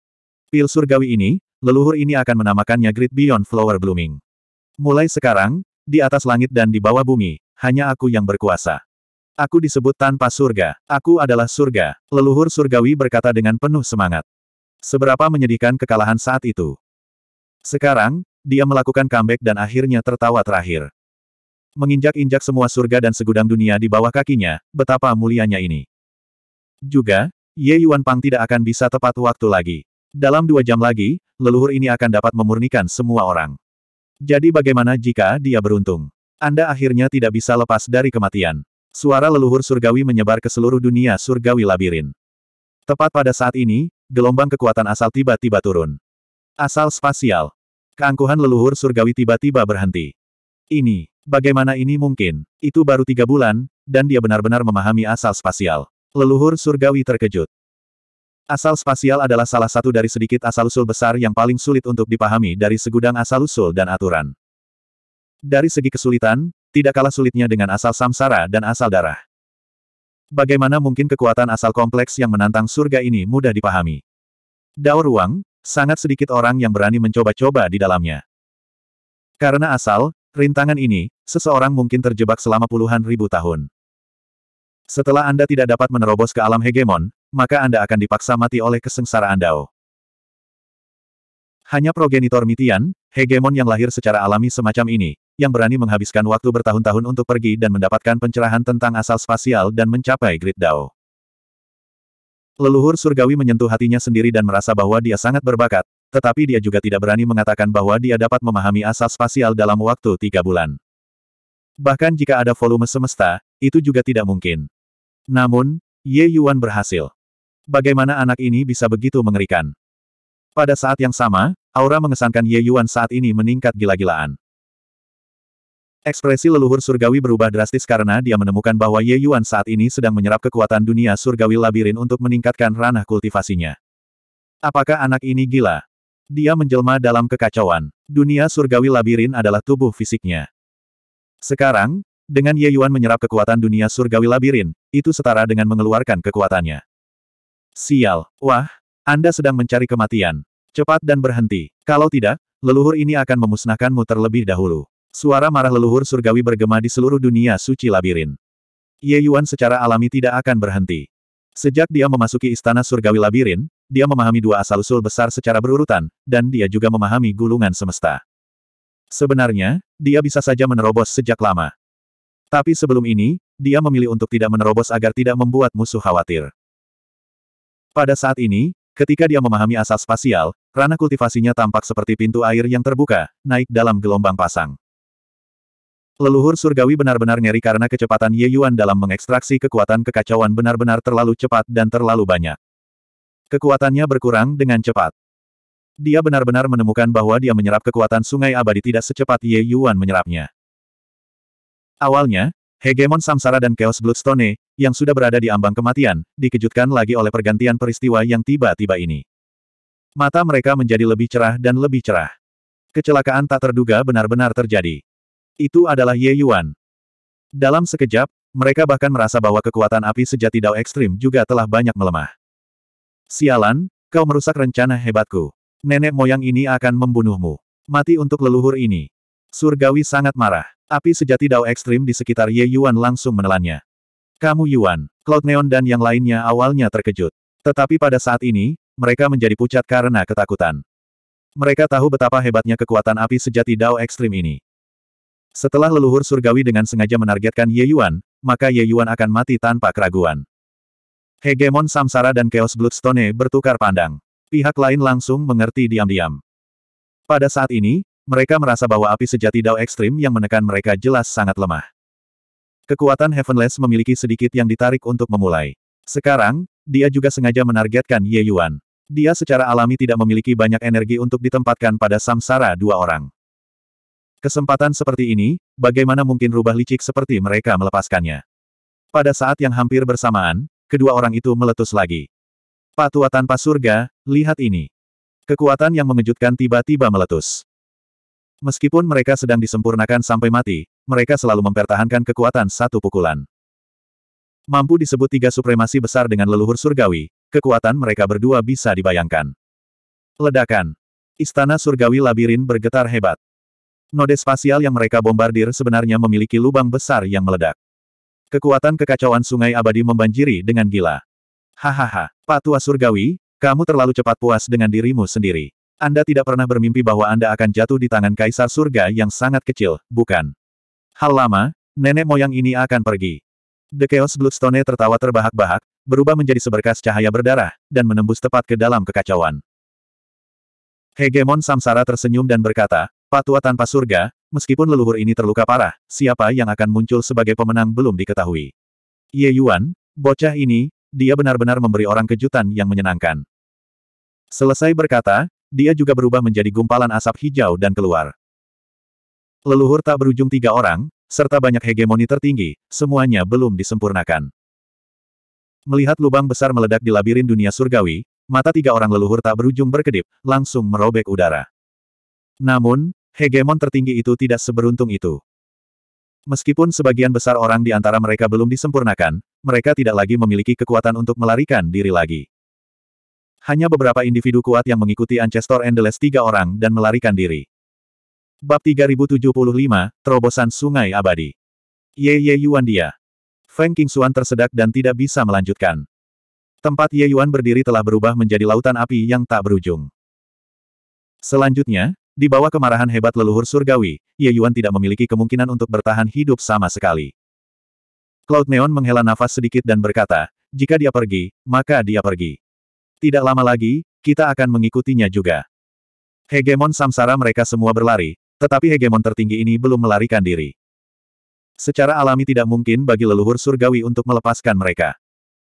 Pil surgawi ini, leluhur ini akan menamakannya Great Beyond Flower Blooming. Mulai sekarang, di atas langit dan di bawah bumi, hanya aku yang berkuasa. Aku disebut tanpa surga, aku adalah surga, leluhur surgawi berkata dengan penuh semangat. Seberapa menyedihkan kekalahan saat itu. Sekarang, dia melakukan comeback dan akhirnya tertawa terakhir. Menginjak-injak semua surga dan segudang dunia di bawah kakinya, betapa mulianya ini. Juga, Ye Yuan Pang tidak akan bisa tepat waktu lagi. Dalam dua jam lagi, leluhur ini akan dapat memurnikan semua orang. Jadi bagaimana jika dia beruntung? Anda akhirnya tidak bisa lepas dari kematian. Suara leluhur surgawi menyebar ke seluruh dunia surgawi labirin. Tepat pada saat ini, gelombang kekuatan asal tiba-tiba turun. Asal spasial. Keangkuhan leluhur surgawi tiba-tiba berhenti. Ini. Bagaimana ini mungkin? Itu baru tiga bulan, dan dia benar-benar memahami asal spasial. Leluhur surgawi terkejut. Asal spasial adalah salah satu dari sedikit asal-usul besar yang paling sulit untuk dipahami dari segudang asal-usul dan aturan. Dari segi kesulitan, tidak kalah sulitnya dengan asal samsara dan asal darah. Bagaimana mungkin kekuatan asal kompleks yang menantang surga ini mudah dipahami? Daur ruang, sangat sedikit orang yang berani mencoba-coba di dalamnya. Karena asal, Rintangan ini, seseorang mungkin terjebak selama puluhan ribu tahun. Setelah Anda tidak dapat menerobos ke alam hegemon, maka Anda akan dipaksa mati oleh kesengsaraan Dao. Hanya progenitor Mitian, hegemon yang lahir secara alami semacam ini, yang berani menghabiskan waktu bertahun-tahun untuk pergi dan mendapatkan pencerahan tentang asal spasial dan mencapai grid Dao. Leluhur surgawi menyentuh hatinya sendiri dan merasa bahwa dia sangat berbakat, tetapi dia juga tidak berani mengatakan bahwa dia dapat memahami asal spasial dalam waktu tiga bulan. Bahkan jika ada volume semesta, itu juga tidak mungkin. Namun, Ye Yuan berhasil. Bagaimana anak ini bisa begitu mengerikan? Pada saat yang sama, aura mengesankan Ye Yuan saat ini meningkat gila-gilaan. Ekspresi leluhur surgawi berubah drastis karena dia menemukan bahwa Ye Yuan saat ini sedang menyerap kekuatan dunia surgawi labirin untuk meningkatkan ranah kultivasinya. Apakah anak ini gila? Dia menjelma dalam kekacauan. Dunia surgawi labirin adalah tubuh fisiknya. Sekarang, dengan Ye Yuan menyerap kekuatan dunia surgawi labirin, itu setara dengan mengeluarkan kekuatannya. Sial, wah, Anda sedang mencari kematian. Cepat dan berhenti. Kalau tidak, leluhur ini akan memusnahkanmu terlebih dahulu. Suara marah leluhur surgawi bergema di seluruh dunia suci labirin. Ye Yuan secara alami tidak akan berhenti. Sejak dia memasuki istana surgawi labirin, dia memahami dua asal-usul besar secara berurutan, dan dia juga memahami gulungan semesta. Sebenarnya, dia bisa saja menerobos sejak lama. Tapi sebelum ini, dia memilih untuk tidak menerobos agar tidak membuat musuh khawatir. Pada saat ini, ketika dia memahami asal spasial, ranah kultivasinya tampak seperti pintu air yang terbuka, naik dalam gelombang pasang. Leluhur surgawi benar-benar ngeri karena kecepatan Ye Yuan dalam mengekstraksi kekuatan kekacauan benar-benar terlalu cepat dan terlalu banyak. Kekuatannya berkurang dengan cepat. Dia benar-benar menemukan bahwa dia menyerap kekuatan sungai abadi tidak secepat Ye Yuan menyerapnya. Awalnya, hegemon samsara dan chaos bloodstone, yang sudah berada di ambang kematian, dikejutkan lagi oleh pergantian peristiwa yang tiba-tiba ini. Mata mereka menjadi lebih cerah dan lebih cerah. Kecelakaan tak terduga benar-benar terjadi. Itu adalah Ye Yuan. Dalam sekejap, mereka bahkan merasa bahwa kekuatan api sejati Dao Ekstrim juga telah banyak melemah. Sialan, kau merusak rencana hebatku. Nenek moyang ini akan membunuhmu. Mati untuk leluhur ini. Surgawi sangat marah. Api sejati dao ekstrim di sekitar Ye Yuan langsung menelannya. Kamu Yuan, Cloud Neon dan yang lainnya awalnya terkejut. Tetapi pada saat ini, mereka menjadi pucat karena ketakutan. Mereka tahu betapa hebatnya kekuatan api sejati dao ekstrim ini. Setelah leluhur surgawi dengan sengaja menargetkan Ye Yuan, maka Ye Yuan akan mati tanpa keraguan. Hegemon Samsara dan Chaos Bloodstone bertukar pandang. Pihak lain langsung mengerti diam-diam. Pada saat ini, mereka merasa bahwa api sejati Dao Ekstrim yang menekan mereka jelas sangat lemah. Kekuatan Heavenless memiliki sedikit yang ditarik untuk memulai. Sekarang, dia juga sengaja menargetkan Ye Yuan. Dia secara alami tidak memiliki banyak energi untuk ditempatkan pada samsara dua orang. Kesempatan seperti ini, bagaimana mungkin rubah licik seperti mereka melepaskannya? Pada saat yang hampir bersamaan, kedua orang itu meletus lagi. Patua tanpa surga, lihat ini. Kekuatan yang mengejutkan tiba-tiba meletus. Meskipun mereka sedang disempurnakan sampai mati, mereka selalu mempertahankan kekuatan satu pukulan. Mampu disebut tiga supremasi besar dengan leluhur surgawi, kekuatan mereka berdua bisa dibayangkan. Ledakan. Istana surgawi labirin bergetar hebat. Node spasial yang mereka bombardir sebenarnya memiliki lubang besar yang meledak. Kekuatan kekacauan sungai abadi membanjiri dengan gila. Hahaha, Pak Tua Surgawi, kamu terlalu cepat puas dengan dirimu sendiri. Anda tidak pernah bermimpi bahwa Anda akan jatuh di tangan kaisar surga yang sangat kecil, bukan? Hal lama, nenek moyang ini akan pergi. The Chaos Bloodstone tertawa terbahak-bahak, berubah menjadi seberkas cahaya berdarah, dan menembus tepat ke dalam kekacauan. Hegemon Samsara tersenyum dan berkata, Patua tanpa surga, meskipun leluhur ini terluka parah, siapa yang akan muncul sebagai pemenang belum diketahui. Ye Yuan, bocah ini, dia benar-benar memberi orang kejutan yang menyenangkan. Selesai berkata, dia juga berubah menjadi gumpalan asap hijau dan keluar. Leluhur tak berujung tiga orang, serta banyak hegemoni tertinggi, semuanya belum disempurnakan. Melihat lubang besar meledak di labirin dunia surgawi, mata tiga orang leluhur tak berujung berkedip, langsung merobek udara. Namun, Hegemon tertinggi itu tidak seberuntung itu. Meskipun sebagian besar orang di antara mereka belum disempurnakan, mereka tidak lagi memiliki kekuatan untuk melarikan diri lagi. Hanya beberapa individu kuat yang mengikuti Ancestor Endless tiga orang dan melarikan diri. Bab 3075, Terobosan Sungai Abadi. Ye Ye Yuan Dia. Feng Qingxuan tersedak dan tidak bisa melanjutkan. Tempat Ye Yuan berdiri telah berubah menjadi lautan api yang tak berujung. Selanjutnya, di bawah kemarahan hebat leluhur surgawi, Ye iya, Yuan tidak memiliki kemungkinan untuk bertahan hidup sama sekali. Cloud Neon menghela nafas sedikit dan berkata, jika dia pergi, maka dia pergi. Tidak lama lagi, kita akan mengikutinya juga. Hegemon samsara mereka semua berlari, tetapi hegemon tertinggi ini belum melarikan diri. Secara alami tidak mungkin bagi leluhur surgawi untuk melepaskan mereka.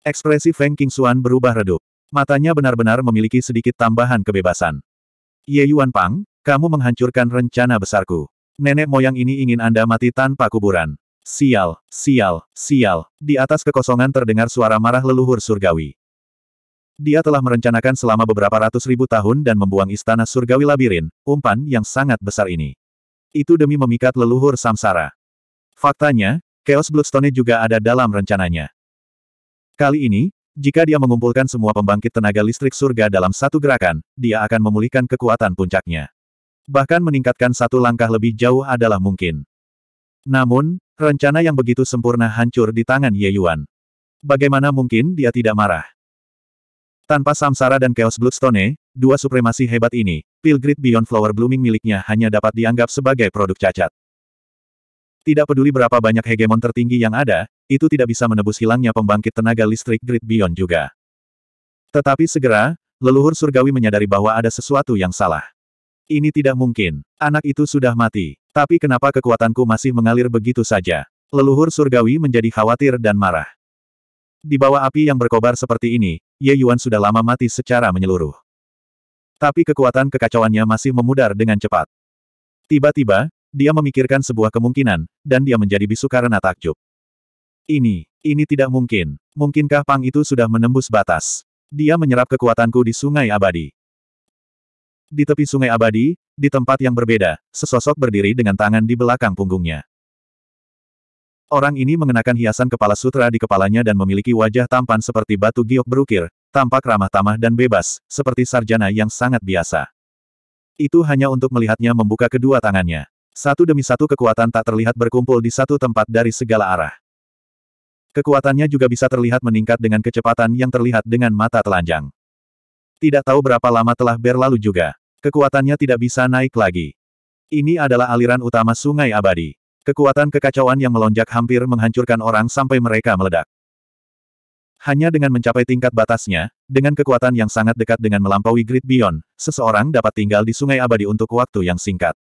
Ekspresi Feng King Xuan berubah redup. Matanya benar-benar memiliki sedikit tambahan kebebasan. Ye Yuan Pang, kamu menghancurkan rencana besarku. Nenek moyang ini ingin Anda mati tanpa kuburan. Sial, sial, sial. Di atas kekosongan terdengar suara marah leluhur surgawi. Dia telah merencanakan selama beberapa ratus ribu tahun dan membuang istana surgawi labirin, umpan yang sangat besar ini. Itu demi memikat leluhur samsara. Faktanya, Chaos Bloodstone juga ada dalam rencananya. Kali ini, jika dia mengumpulkan semua pembangkit tenaga listrik surga dalam satu gerakan, dia akan memulihkan kekuatan puncaknya. Bahkan meningkatkan satu langkah lebih jauh adalah mungkin. Namun, rencana yang begitu sempurna hancur di tangan Ye Yuan. Bagaimana mungkin dia tidak marah? Tanpa Samsara dan Chaos Bloodstone, dua supremasi hebat ini, Pilgrid Beyond Flower Blooming miliknya hanya dapat dianggap sebagai produk cacat. Tidak peduli berapa banyak hegemon tertinggi yang ada, itu tidak bisa menebus hilangnya pembangkit tenaga listrik Grid Beyond juga. Tetapi segera, leluhur surgawi menyadari bahwa ada sesuatu yang salah. Ini tidak mungkin. Anak itu sudah mati. Tapi kenapa kekuatanku masih mengalir begitu saja? Leluhur surgawi menjadi khawatir dan marah. Di bawah api yang berkobar seperti ini, Ye Yuan sudah lama mati secara menyeluruh. Tapi kekuatan kekacauannya masih memudar dengan cepat. Tiba-tiba, dia memikirkan sebuah kemungkinan, dan dia menjadi bisu karena takjub. Ini, ini tidak mungkin. Mungkinkah Pang itu sudah menembus batas? Dia menyerap kekuatanku di sungai abadi. Di tepi sungai abadi, di tempat yang berbeda, sesosok berdiri dengan tangan di belakang punggungnya. Orang ini mengenakan hiasan kepala sutra di kepalanya dan memiliki wajah tampan seperti batu giok berukir, tampak ramah tamah dan bebas, seperti sarjana yang sangat biasa. Itu hanya untuk melihatnya membuka kedua tangannya. Satu demi satu kekuatan tak terlihat berkumpul di satu tempat dari segala arah. Kekuatannya juga bisa terlihat meningkat dengan kecepatan yang terlihat dengan mata telanjang. Tidak tahu berapa lama telah berlalu juga. Kekuatannya tidak bisa naik lagi. Ini adalah aliran utama sungai abadi. Kekuatan kekacauan yang melonjak hampir menghancurkan orang sampai mereka meledak. Hanya dengan mencapai tingkat batasnya, dengan kekuatan yang sangat dekat dengan melampaui Great Beyond, seseorang dapat tinggal di sungai abadi untuk waktu yang singkat.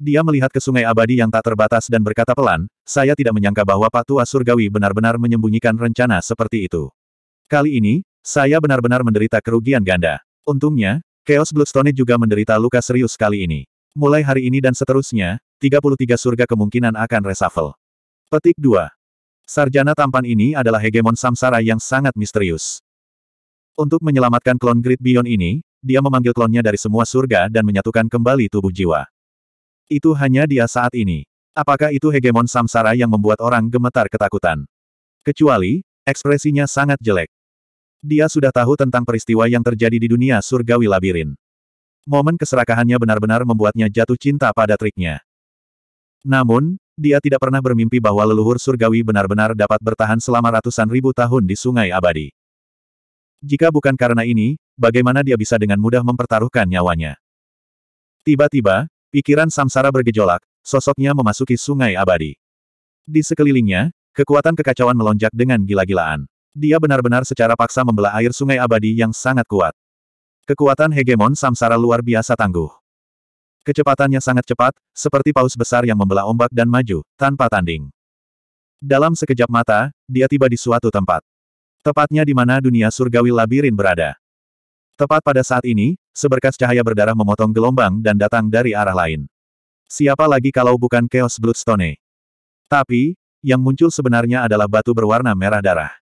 Dia melihat ke sungai abadi yang tak terbatas dan berkata pelan, saya tidak menyangka bahwa Pak Tua Surgawi benar-benar menyembunyikan rencana seperti itu. Kali ini, saya benar-benar menderita kerugian ganda. Untungnya, Chaos Bloodstone juga menderita luka serius kali ini. Mulai hari ini dan seterusnya, 33 surga kemungkinan akan reshuffle. Petik 2. Sarjana tampan ini adalah hegemon samsara yang sangat misterius. Untuk menyelamatkan klon Great Beyond ini, dia memanggil klonnya dari semua surga dan menyatukan kembali tubuh jiwa. Itu hanya dia saat ini. Apakah itu hegemon samsara yang membuat orang gemetar ketakutan? Kecuali, ekspresinya sangat jelek. Dia sudah tahu tentang peristiwa yang terjadi di dunia surgawi labirin. Momen keserakahannya benar-benar membuatnya jatuh cinta pada triknya. Namun, dia tidak pernah bermimpi bahwa leluhur surgawi benar-benar dapat bertahan selama ratusan ribu tahun di sungai abadi. Jika bukan karena ini, bagaimana dia bisa dengan mudah mempertaruhkan nyawanya? Tiba-tiba, pikiran Samsara bergejolak, sosoknya memasuki sungai abadi. Di sekelilingnya, kekuatan kekacauan melonjak dengan gila-gilaan. Dia benar-benar secara paksa membelah air sungai abadi yang sangat kuat. Kekuatan hegemon samsara luar biasa tangguh. Kecepatannya sangat cepat, seperti paus besar yang membelah ombak dan maju, tanpa tanding. Dalam sekejap mata, dia tiba di suatu tempat. Tepatnya di mana dunia surgawi labirin berada. Tepat pada saat ini, seberkas cahaya berdarah memotong gelombang dan datang dari arah lain. Siapa lagi kalau bukan Chaos Bloodstone? Tapi, yang muncul sebenarnya adalah batu berwarna merah darah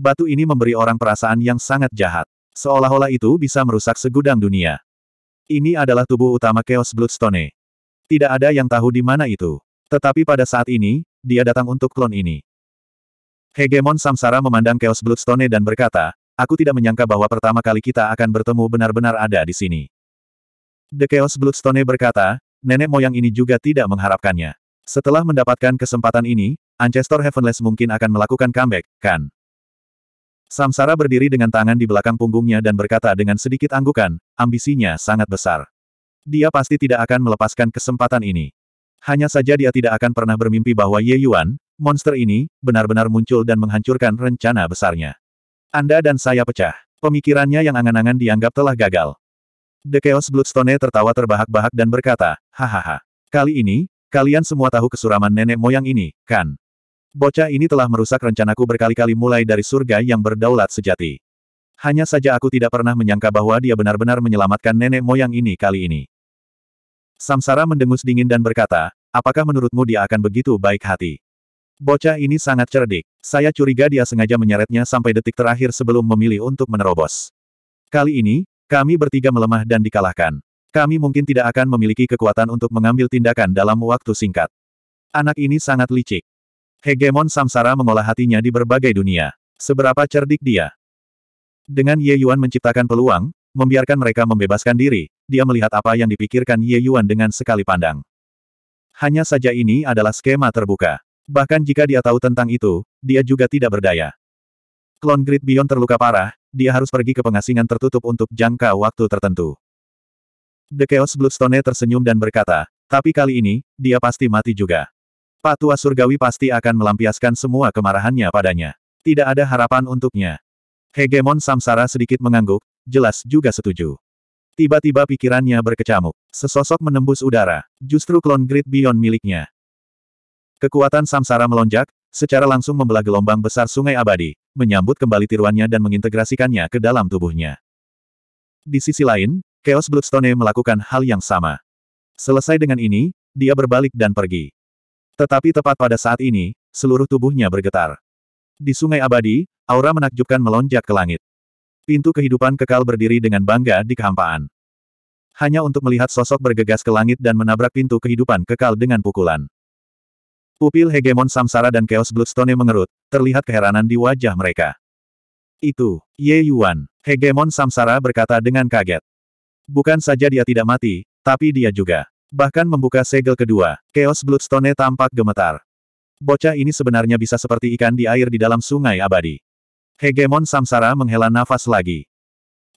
batu ini memberi orang perasaan yang sangat jahat. Seolah-olah itu bisa merusak segudang dunia. Ini adalah tubuh utama Chaos Bloodstone. Tidak ada yang tahu di mana itu. Tetapi pada saat ini, dia datang untuk klon ini. Hegemon Samsara memandang Chaos Bloodstone dan berkata, aku tidak menyangka bahwa pertama kali kita akan bertemu benar-benar ada di sini. The Chaos Bloodstone berkata, nenek moyang ini juga tidak mengharapkannya. Setelah mendapatkan kesempatan ini, Ancestor Heavenless mungkin akan melakukan comeback, kan? Samsara berdiri dengan tangan di belakang punggungnya dan berkata dengan sedikit anggukan, ambisinya sangat besar. Dia pasti tidak akan melepaskan kesempatan ini. Hanya saja dia tidak akan pernah bermimpi bahwa Ye Yuan, monster ini, benar-benar muncul dan menghancurkan rencana besarnya. Anda dan saya pecah. Pemikirannya yang angan-angan dianggap telah gagal. The Chaos Bloodstone tertawa terbahak-bahak dan berkata, Hahaha. Kali ini, kalian semua tahu kesuraman nenek moyang ini, kan? Bocah ini telah merusak rencanaku berkali-kali mulai dari surga yang berdaulat sejati. Hanya saja aku tidak pernah menyangka bahwa dia benar-benar menyelamatkan nenek moyang ini kali ini. Samsara mendengus dingin dan berkata, apakah menurutmu dia akan begitu baik hati? Bocah ini sangat cerdik. Saya curiga dia sengaja menyeretnya sampai detik terakhir sebelum memilih untuk menerobos. Kali ini, kami bertiga melemah dan dikalahkan. Kami mungkin tidak akan memiliki kekuatan untuk mengambil tindakan dalam waktu singkat. Anak ini sangat licik. Hegemon samsara mengolah hatinya di berbagai dunia. Seberapa cerdik dia? Dengan Ye Yuan menciptakan peluang, membiarkan mereka membebaskan diri, dia melihat apa yang dipikirkan Ye Yuan dengan sekali pandang. Hanya saja ini adalah skema terbuka. Bahkan jika dia tahu tentang itu, dia juga tidak berdaya. Klon Grid Beyond terluka parah, dia harus pergi ke pengasingan tertutup untuk jangka waktu tertentu. The Chaos Bloodstone tersenyum dan berkata, tapi kali ini, dia pasti mati juga. Patua surgawi pasti akan melampiaskan semua kemarahannya padanya. Tidak ada harapan untuknya. Hegemon Samsara sedikit mengangguk, jelas juga setuju. Tiba-tiba pikirannya berkecamuk. Sesosok menembus udara, justru klon Great Beyond miliknya. Kekuatan Samsara melonjak, secara langsung membelah gelombang besar sungai abadi, menyambut kembali tiruannya dan mengintegrasikannya ke dalam tubuhnya. Di sisi lain, Chaos Bloodstone melakukan hal yang sama. Selesai dengan ini, dia berbalik dan pergi. Tetapi tepat pada saat ini, seluruh tubuhnya bergetar. Di Sungai Abadi, aura menakjubkan melonjak ke langit. Pintu kehidupan kekal berdiri dengan bangga di kehampaan. Hanya untuk melihat sosok bergegas ke langit dan menabrak pintu kehidupan kekal dengan pukulan. Pupil hegemon samsara dan chaos bloodstone mengerut, terlihat keheranan di wajah mereka. Itu, Ye Yuan, hegemon samsara berkata dengan kaget. Bukan saja dia tidak mati, tapi dia juga. Bahkan membuka segel kedua, Chaos Bloodstone tampak gemetar. Bocah ini sebenarnya bisa seperti ikan di air di dalam sungai abadi. Hegemon Samsara menghela nafas lagi.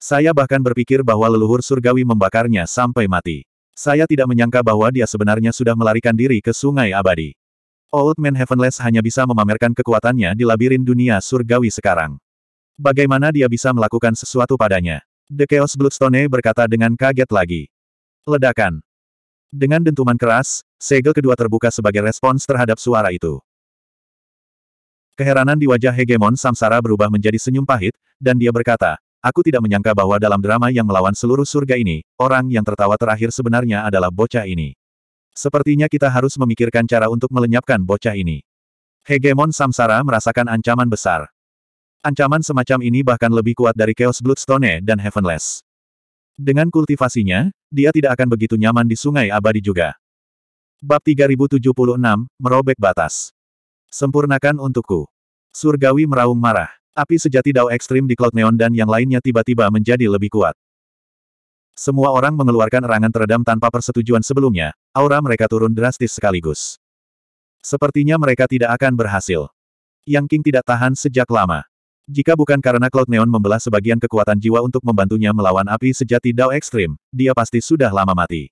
Saya bahkan berpikir bahwa leluhur surgawi membakarnya sampai mati. Saya tidak menyangka bahwa dia sebenarnya sudah melarikan diri ke sungai abadi. Old Man Heavenless hanya bisa memamerkan kekuatannya di labirin dunia surgawi sekarang. Bagaimana dia bisa melakukan sesuatu padanya? The Chaos Bloodstone berkata dengan kaget lagi. Ledakan. Dengan dentuman keras, segel kedua terbuka sebagai respons terhadap suara itu. Keheranan di wajah hegemon samsara berubah menjadi senyum pahit, dan dia berkata, Aku tidak menyangka bahwa dalam drama yang melawan seluruh surga ini, orang yang tertawa terakhir sebenarnya adalah bocah ini. Sepertinya kita harus memikirkan cara untuk melenyapkan bocah ini. Hegemon samsara merasakan ancaman besar. Ancaman semacam ini bahkan lebih kuat dari Chaos Bloodstone dan Heavenless. Dengan kultivasinya, dia tidak akan begitu nyaman di sungai abadi juga. Bab 3076, Merobek Batas. Sempurnakan untukku. Surgawi meraung marah. Api sejati dao ekstrim di Cloud Neon dan yang lainnya tiba-tiba menjadi lebih kuat. Semua orang mengeluarkan erangan teredam tanpa persetujuan sebelumnya, aura mereka turun drastis sekaligus. Sepertinya mereka tidak akan berhasil. Yang King tidak tahan sejak lama. Jika bukan karena Cloud Neon membelah sebagian kekuatan jiwa untuk membantunya melawan api sejati Dao Ekstrim, dia pasti sudah lama mati.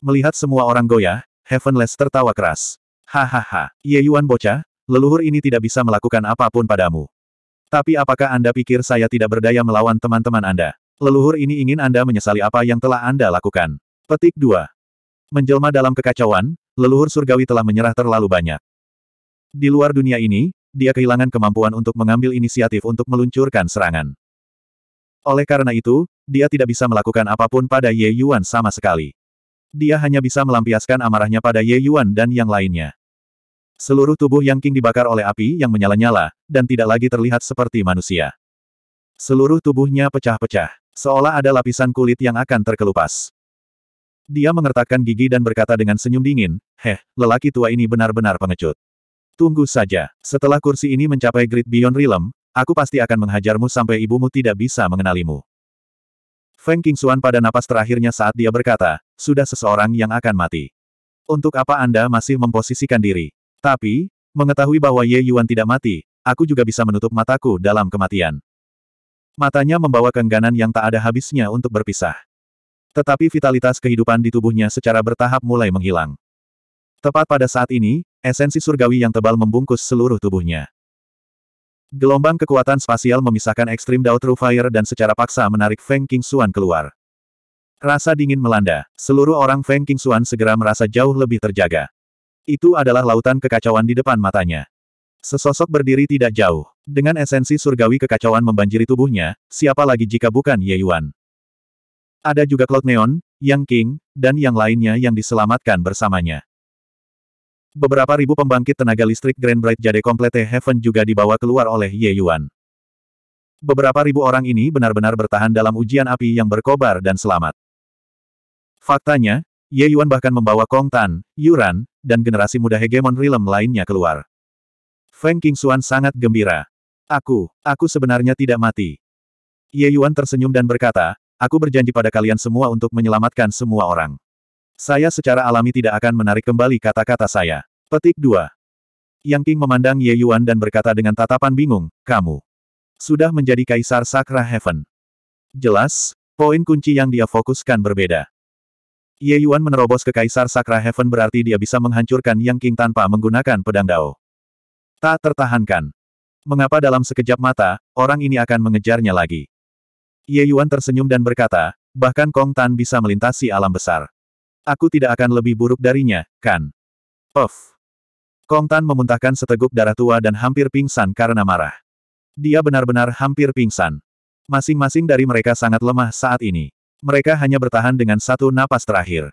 Melihat semua orang goyah, Heavenless tertawa keras. Hahaha, Ye Yuan bocah, leluhur ini tidak bisa melakukan apapun padamu. Tapi apakah Anda pikir saya tidak berdaya melawan teman-teman Anda? Leluhur ini ingin Anda menyesali apa yang telah Anda lakukan. Petik 2. Menjelma dalam kekacauan, leluhur surgawi telah menyerah terlalu banyak. Di luar dunia ini, dia kehilangan kemampuan untuk mengambil inisiatif untuk meluncurkan serangan. Oleh karena itu, dia tidak bisa melakukan apapun pada Ye Yuan sama sekali. Dia hanya bisa melampiaskan amarahnya pada Ye Yuan dan yang lainnya. Seluruh tubuh Yang King dibakar oleh api yang menyala-nyala, dan tidak lagi terlihat seperti manusia. Seluruh tubuhnya pecah-pecah, seolah ada lapisan kulit yang akan terkelupas. Dia mengertakkan gigi dan berkata dengan senyum dingin, Heh, lelaki tua ini benar-benar pengecut. Tunggu saja. Setelah kursi ini mencapai Great Beyond Realm, aku pasti akan menghajarmu sampai ibumu tidak bisa mengenalimu. Feng Qingxuan pada napas terakhirnya saat dia berkata, sudah seseorang yang akan mati. Untuk apa Anda masih memposisikan diri? Tapi, mengetahui bahwa Ye Yuan tidak mati, aku juga bisa menutup mataku dalam kematian. Matanya membawa kengganan yang tak ada habisnya untuk berpisah. Tetapi vitalitas kehidupan di tubuhnya secara bertahap mulai menghilang. Tepat pada saat ini, Esensi surgawi yang tebal membungkus seluruh tubuhnya. Gelombang kekuatan spasial memisahkan ekstrim Dao True Fire dan secara paksa menarik Feng King Suan keluar. Rasa dingin melanda, seluruh orang Feng King Suan segera merasa jauh lebih terjaga. Itu adalah lautan kekacauan di depan matanya. Sesosok berdiri tidak jauh. Dengan esensi surgawi kekacauan membanjiri tubuhnya, siapa lagi jika bukan Ye Yuan. Ada juga Cloud Neon, Yang King, dan yang lainnya yang diselamatkan bersamanya. Beberapa ribu pembangkit tenaga listrik Grand Bright Jade Complete Heaven juga dibawa keluar oleh Ye Yuan. Beberapa ribu orang ini benar-benar bertahan dalam ujian api yang berkobar dan selamat. Faktanya, Ye Yuan bahkan membawa Kong Tan, Yuran, dan generasi muda hegemon Realm lainnya keluar. Feng Xuan sangat gembira. Aku, aku sebenarnya tidak mati. Ye Yuan tersenyum dan berkata, aku berjanji pada kalian semua untuk menyelamatkan semua orang. Saya secara alami tidak akan menarik kembali kata-kata saya. Petik 2. Yang King memandang Ye Yuan dan berkata dengan tatapan bingung, kamu sudah menjadi Kaisar Sakra Heaven. Jelas, poin kunci yang dia fokuskan berbeda. Ye Yuan menerobos ke Kaisar Sakra Heaven berarti dia bisa menghancurkan Yang King tanpa menggunakan pedang Dao. Tak tertahankan. Mengapa dalam sekejap mata, orang ini akan mengejarnya lagi? Ye Yuan tersenyum dan berkata, bahkan Kong Tan bisa melintasi alam besar. Aku tidak akan lebih buruk darinya, kan? Of. Kong Tan memuntahkan seteguk darah tua dan hampir pingsan karena marah. Dia benar-benar hampir pingsan. Masing-masing dari mereka sangat lemah saat ini. Mereka hanya bertahan dengan satu napas terakhir.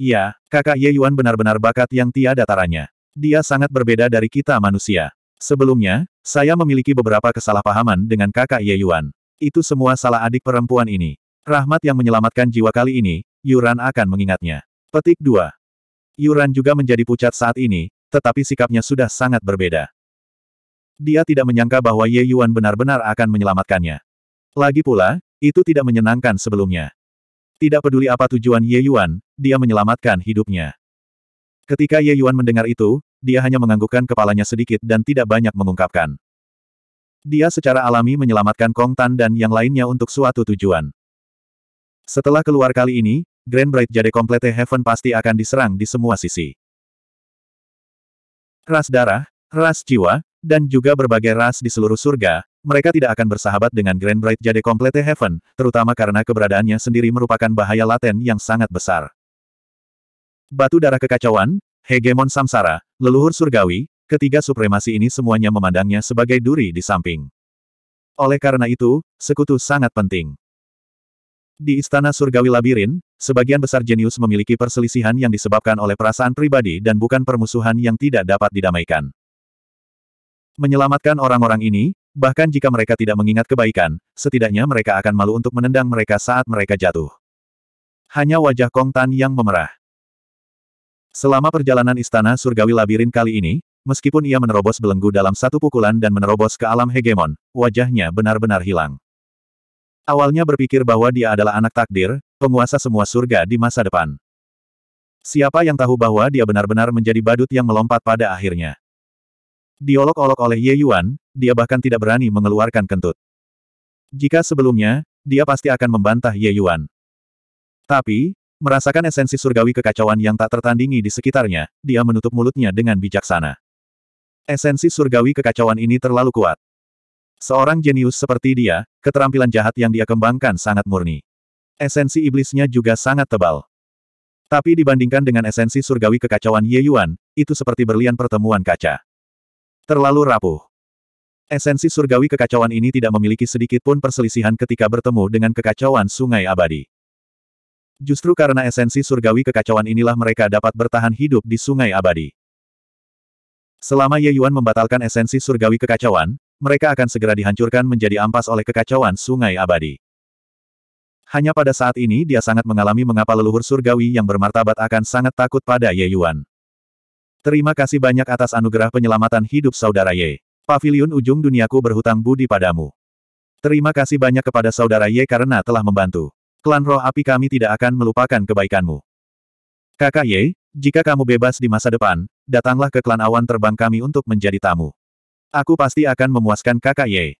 Iya, kakak Ye Yuan benar-benar bakat yang tiada taranya. Dia sangat berbeda dari kita manusia. Sebelumnya, saya memiliki beberapa kesalahpahaman dengan kakak Ye Yuan. Itu semua salah adik perempuan ini. Rahmat yang menyelamatkan jiwa kali ini, Yuran akan mengingatnya. Petik 2. Yuran juga menjadi pucat saat ini, tetapi sikapnya sudah sangat berbeda. Dia tidak menyangka bahwa Ye Yuan benar-benar akan menyelamatkannya. Lagi pula, itu tidak menyenangkan sebelumnya. Tidak peduli apa tujuan Ye Yuan, dia menyelamatkan hidupnya. Ketika Ye Yuan mendengar itu, dia hanya menganggukkan kepalanya sedikit dan tidak banyak mengungkapkan. Dia secara alami menyelamatkan Kong Tan dan yang lainnya untuk suatu tujuan. Setelah keluar kali ini, Grand Bright Jade Complete Heaven pasti akan diserang di semua sisi. Ras darah, ras jiwa, dan juga berbagai ras di seluruh surga, mereka tidak akan bersahabat dengan Grand Bright Jade Complete Heaven, terutama karena keberadaannya sendiri merupakan bahaya laten yang sangat besar. Batu darah kekacauan, hegemon samsara, leluhur surgawi, ketiga supremasi ini semuanya memandangnya sebagai duri di samping. Oleh karena itu, sekutu sangat penting. Di Istana Surgawi Labirin, sebagian besar jenius memiliki perselisihan yang disebabkan oleh perasaan pribadi dan bukan permusuhan yang tidak dapat didamaikan. Menyelamatkan orang-orang ini, bahkan jika mereka tidak mengingat kebaikan, setidaknya mereka akan malu untuk menendang mereka saat mereka jatuh. Hanya wajah Kong Tan yang memerah. Selama perjalanan Istana Surgawi Labirin kali ini, meskipun ia menerobos belenggu dalam satu pukulan dan menerobos ke alam hegemon, wajahnya benar-benar hilang. Awalnya berpikir bahwa dia adalah anak takdir, penguasa semua surga di masa depan. Siapa yang tahu bahwa dia benar-benar menjadi badut yang melompat pada akhirnya. Diolok-olok oleh Ye Yuan, dia bahkan tidak berani mengeluarkan kentut. Jika sebelumnya, dia pasti akan membantah Ye Yuan. Tapi, merasakan esensi surgawi kekacauan yang tak tertandingi di sekitarnya, dia menutup mulutnya dengan bijaksana. Esensi surgawi kekacauan ini terlalu kuat. Seorang jenius seperti dia, keterampilan jahat yang dia kembangkan sangat murni. Esensi iblisnya juga sangat tebal. Tapi dibandingkan dengan esensi surgawi kekacauan Ye Yuan, itu seperti berlian pertemuan kaca. Terlalu rapuh. Esensi surgawi kekacauan ini tidak memiliki sedikit pun perselisihan ketika bertemu dengan kekacauan sungai abadi. Justru karena esensi surgawi kekacauan inilah mereka dapat bertahan hidup di sungai abadi. Selama Ye Yuan membatalkan esensi surgawi kekacauan, mereka akan segera dihancurkan menjadi ampas oleh kekacauan sungai abadi. Hanya pada saat ini dia sangat mengalami mengapa leluhur surgawi yang bermartabat akan sangat takut pada Ye Yuan. Terima kasih banyak atas anugerah penyelamatan hidup saudara Ye. Pavilion ujung duniaku berhutang budi padamu. Terima kasih banyak kepada saudara Ye karena telah membantu. Klan roh api kami tidak akan melupakan kebaikanmu. Kakak Ye, jika kamu bebas di masa depan, datanglah ke klan awan terbang kami untuk menjadi tamu. Aku pasti akan memuaskan kakak Ye.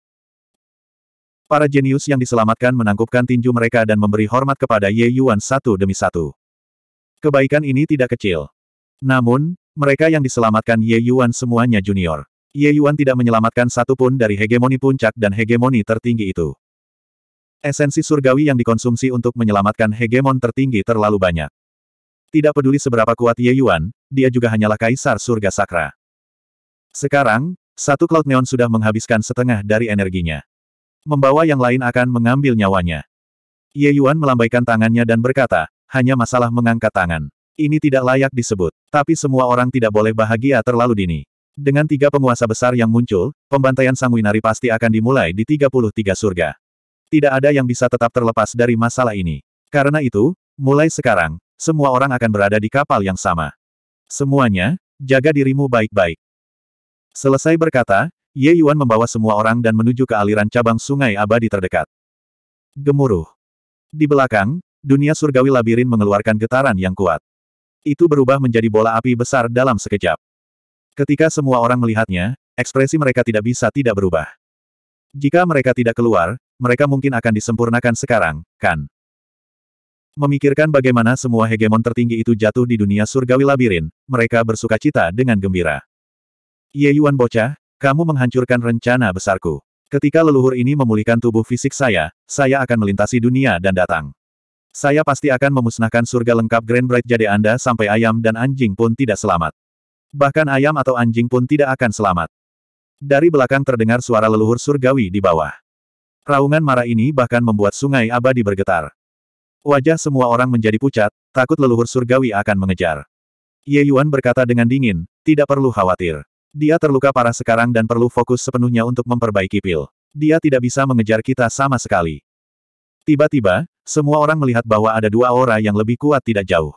Para jenius yang diselamatkan menangkupkan tinju mereka dan memberi hormat kepada Ye Yuan satu demi satu. Kebaikan ini tidak kecil. Namun, mereka yang diselamatkan Ye Yuan semuanya junior. Ye Yuan tidak menyelamatkan satupun dari hegemoni puncak dan hegemoni tertinggi itu. Esensi surgawi yang dikonsumsi untuk menyelamatkan hegemon tertinggi terlalu banyak. Tidak peduli seberapa kuat Ye Yuan, dia juga hanyalah kaisar surga sakra. Sekarang, satu Cloud Neon sudah menghabiskan setengah dari energinya. Membawa yang lain akan mengambil nyawanya. Ye Yuan melambaikan tangannya dan berkata, hanya masalah mengangkat tangan. Ini tidak layak disebut, tapi semua orang tidak boleh bahagia terlalu dini. Dengan tiga penguasa besar yang muncul, pembantaian Sang Winari pasti akan dimulai di 33 surga. Tidak ada yang bisa tetap terlepas dari masalah ini. Karena itu, mulai sekarang, semua orang akan berada di kapal yang sama. Semuanya, jaga dirimu baik-baik. Selesai berkata, Ye Yuan membawa semua orang dan menuju ke aliran cabang sungai abadi terdekat. Gemuruh. Di belakang, dunia surgawi labirin mengeluarkan getaran yang kuat. Itu berubah menjadi bola api besar dalam sekejap. Ketika semua orang melihatnya, ekspresi mereka tidak bisa tidak berubah. Jika mereka tidak keluar, mereka mungkin akan disempurnakan sekarang, kan? Memikirkan bagaimana semua hegemon tertinggi itu jatuh di dunia surgawi labirin, mereka bersuka cita dengan gembira. Ye Yuan bocah, kamu menghancurkan rencana besarku. Ketika leluhur ini memulihkan tubuh fisik saya, saya akan melintasi dunia dan datang. Saya pasti akan memusnahkan surga lengkap Grand Bright Jade Anda sampai ayam dan anjing pun tidak selamat. Bahkan ayam atau anjing pun tidak akan selamat. Dari belakang terdengar suara leluhur surgawi di bawah. Raungan marah ini bahkan membuat sungai abadi bergetar. Wajah semua orang menjadi pucat, takut leluhur surgawi akan mengejar. Ye Yuan berkata dengan dingin, tidak perlu khawatir. Dia terluka parah sekarang dan perlu fokus sepenuhnya untuk memperbaiki pil. Dia tidak bisa mengejar kita sama sekali. Tiba-tiba, semua orang melihat bahwa ada dua aura yang lebih kuat tidak jauh.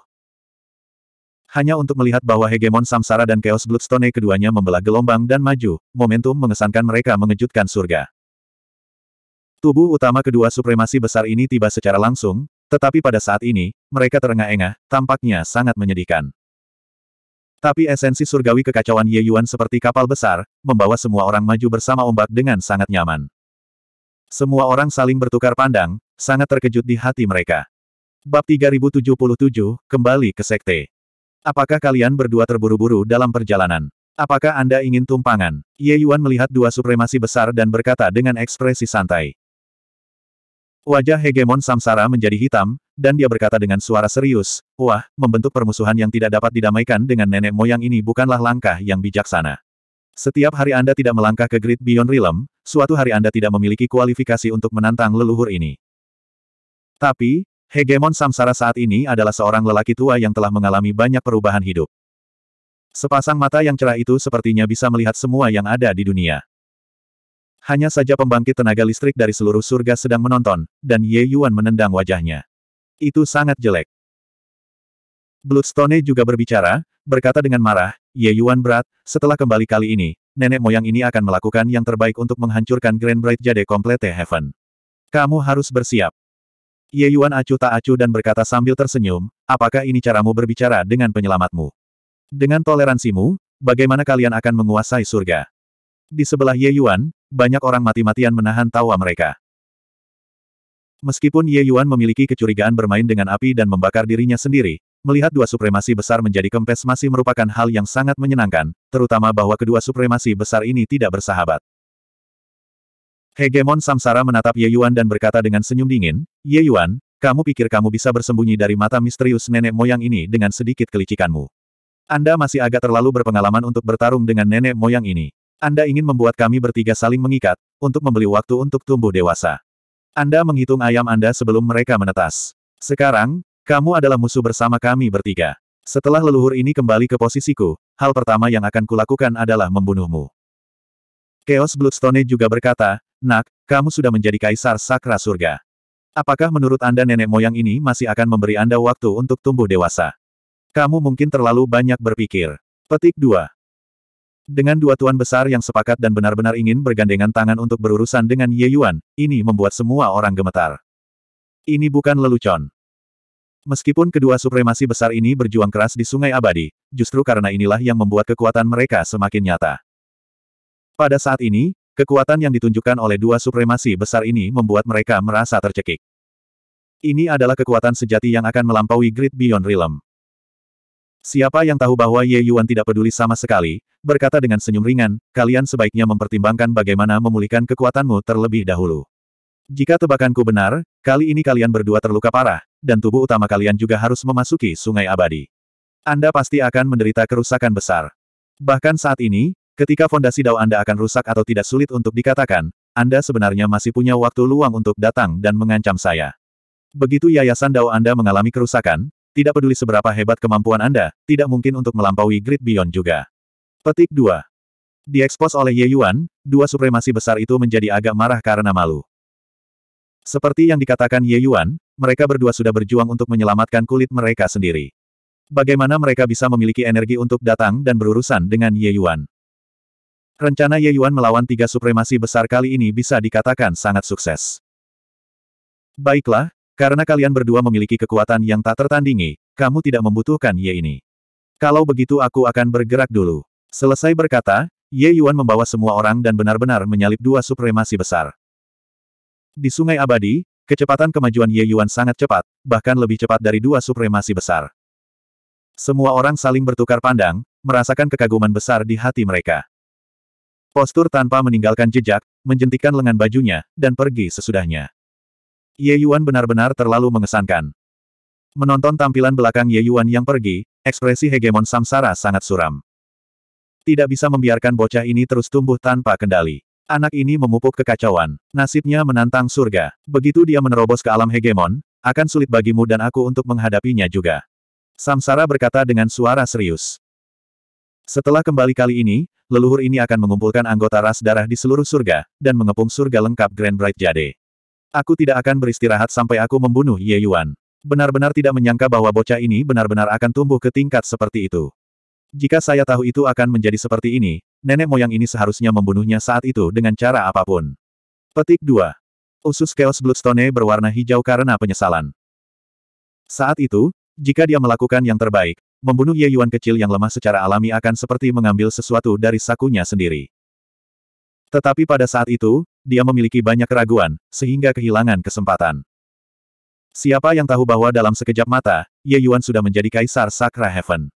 Hanya untuk melihat bahwa hegemon samsara dan chaos bloodstone keduanya membelah gelombang dan maju, momentum mengesankan mereka mengejutkan surga. Tubuh utama kedua supremasi besar ini tiba secara langsung, tetapi pada saat ini, mereka terengah-engah, tampaknya sangat menyedihkan. Tapi esensi surgawi kekacauan Ye Yuan seperti kapal besar, membawa semua orang maju bersama ombak dengan sangat nyaman. Semua orang saling bertukar pandang, sangat terkejut di hati mereka. Bab 3077, kembali ke sekte. Apakah kalian berdua terburu-buru dalam perjalanan? Apakah Anda ingin tumpangan? Ye Yuan melihat dua supremasi besar dan berkata dengan ekspresi santai. Wajah hegemon samsara menjadi hitam, dan dia berkata dengan suara serius, Wah, membentuk permusuhan yang tidak dapat didamaikan dengan nenek moyang ini bukanlah langkah yang bijaksana. Setiap hari Anda tidak melangkah ke Great Beyond Realm, suatu hari Anda tidak memiliki kualifikasi untuk menantang leluhur ini. Tapi, hegemon samsara saat ini adalah seorang lelaki tua yang telah mengalami banyak perubahan hidup. Sepasang mata yang cerah itu sepertinya bisa melihat semua yang ada di dunia. Hanya saja pembangkit tenaga listrik dari seluruh surga sedang menonton, dan Ye Yuan menendang wajahnya. Itu sangat jelek. Bloodstone juga berbicara, berkata dengan marah, Ye Yuan berat, setelah kembali kali ini, nenek moyang ini akan melakukan yang terbaik untuk menghancurkan Grand Bright Jade Complete Heaven. Kamu harus bersiap. Ye Yuan acuh tak acuh dan berkata sambil tersenyum, apakah ini caramu berbicara dengan penyelamatmu? Dengan toleransimu, bagaimana kalian akan menguasai surga? Di sebelah Ye Yuan, banyak orang mati-matian menahan tawa mereka. Meskipun Ye Yuan memiliki kecurigaan bermain dengan api dan membakar dirinya sendiri, melihat dua supremasi besar menjadi kempes masih merupakan hal yang sangat menyenangkan, terutama bahwa kedua supremasi besar ini tidak bersahabat. Hegemon Samsara menatap Ye Yuan dan berkata dengan senyum dingin, Ye Yuan, kamu pikir kamu bisa bersembunyi dari mata misterius nenek moyang ini dengan sedikit kelicikanmu. Anda masih agak terlalu berpengalaman untuk bertarung dengan nenek moyang ini. Anda ingin membuat kami bertiga saling mengikat, untuk membeli waktu untuk tumbuh dewasa. Anda menghitung ayam Anda sebelum mereka menetas. Sekarang, kamu adalah musuh bersama kami bertiga. Setelah leluhur ini kembali ke posisiku, hal pertama yang akan kulakukan adalah membunuhmu. Chaos Bloodstone juga berkata, Nak, kamu sudah menjadi kaisar sakra surga. Apakah menurut Anda nenek moyang ini masih akan memberi Anda waktu untuk tumbuh dewasa? Kamu mungkin terlalu banyak berpikir. Petik 2. Dengan dua tuan besar yang sepakat dan benar-benar ingin bergandengan tangan untuk berurusan dengan Ye Yuan, ini membuat semua orang gemetar. Ini bukan lelucon. Meskipun kedua supremasi besar ini berjuang keras di Sungai Abadi, justru karena inilah yang membuat kekuatan mereka semakin nyata. Pada saat ini, kekuatan yang ditunjukkan oleh dua supremasi besar ini membuat mereka merasa tercekik. Ini adalah kekuatan sejati yang akan melampaui Great Beyond Realm. Siapa yang tahu bahwa Ye Yuan tidak peduli sama sekali, berkata dengan senyum ringan, kalian sebaiknya mempertimbangkan bagaimana memulihkan kekuatanmu terlebih dahulu. Jika tebakanku benar, kali ini kalian berdua terluka parah, dan tubuh utama kalian juga harus memasuki sungai abadi. Anda pasti akan menderita kerusakan besar. Bahkan saat ini, ketika fondasi dao Anda akan rusak atau tidak sulit untuk dikatakan, Anda sebenarnya masih punya waktu luang untuk datang dan mengancam saya. Begitu yayasan dao Anda mengalami kerusakan, tidak peduli seberapa hebat kemampuan Anda, tidak mungkin untuk melampaui Grid Beyond juga. Petik 2. Diekspos oleh Ye Yuan, dua supremasi besar itu menjadi agak marah karena malu. Seperti yang dikatakan Ye Yuan, mereka berdua sudah berjuang untuk menyelamatkan kulit mereka sendiri. Bagaimana mereka bisa memiliki energi untuk datang dan berurusan dengan Ye Yuan? Rencana Ye Yuan melawan tiga supremasi besar kali ini bisa dikatakan sangat sukses. Baiklah, karena kalian berdua memiliki kekuatan yang tak tertandingi, kamu tidak membutuhkan Ye ini. Kalau begitu aku akan bergerak dulu. Selesai berkata, Ye Yuan membawa semua orang dan benar-benar menyalip dua supremasi besar. Di Sungai Abadi, kecepatan kemajuan Ye Yuan sangat cepat, bahkan lebih cepat dari dua supremasi besar. Semua orang saling bertukar pandang, merasakan kekaguman besar di hati mereka. Postur tanpa meninggalkan jejak, menjentikan lengan bajunya, dan pergi sesudahnya. Ye Yuan benar-benar terlalu mengesankan. Menonton tampilan belakang Ye Yuan yang pergi, ekspresi hegemon samsara sangat suram. Tidak bisa membiarkan bocah ini terus tumbuh tanpa kendali. Anak ini memupuk kekacauan. Nasibnya menantang surga. Begitu dia menerobos ke alam hegemon, akan sulit bagimu dan aku untuk menghadapinya juga. Samsara berkata dengan suara serius. Setelah kembali kali ini, leluhur ini akan mengumpulkan anggota ras darah di seluruh surga, dan mengepung surga lengkap Grand Bright Jade. Aku tidak akan beristirahat sampai aku membunuh Ye Yuan. Benar-benar tidak menyangka bahwa bocah ini benar-benar akan tumbuh ke tingkat seperti itu. Jika saya tahu itu akan menjadi seperti ini, nenek moyang ini seharusnya membunuhnya saat itu dengan cara apapun. Petik 2. Usus Chaos Bloodstone berwarna hijau karena penyesalan. Saat itu, jika dia melakukan yang terbaik, membunuh Ye Yuan kecil yang lemah secara alami akan seperti mengambil sesuatu dari sakunya sendiri. Tetapi pada saat itu, dia memiliki banyak keraguan, sehingga kehilangan kesempatan. Siapa yang tahu bahwa dalam sekejap mata, Ye Yuan sudah menjadi kaisar Sakra Heaven.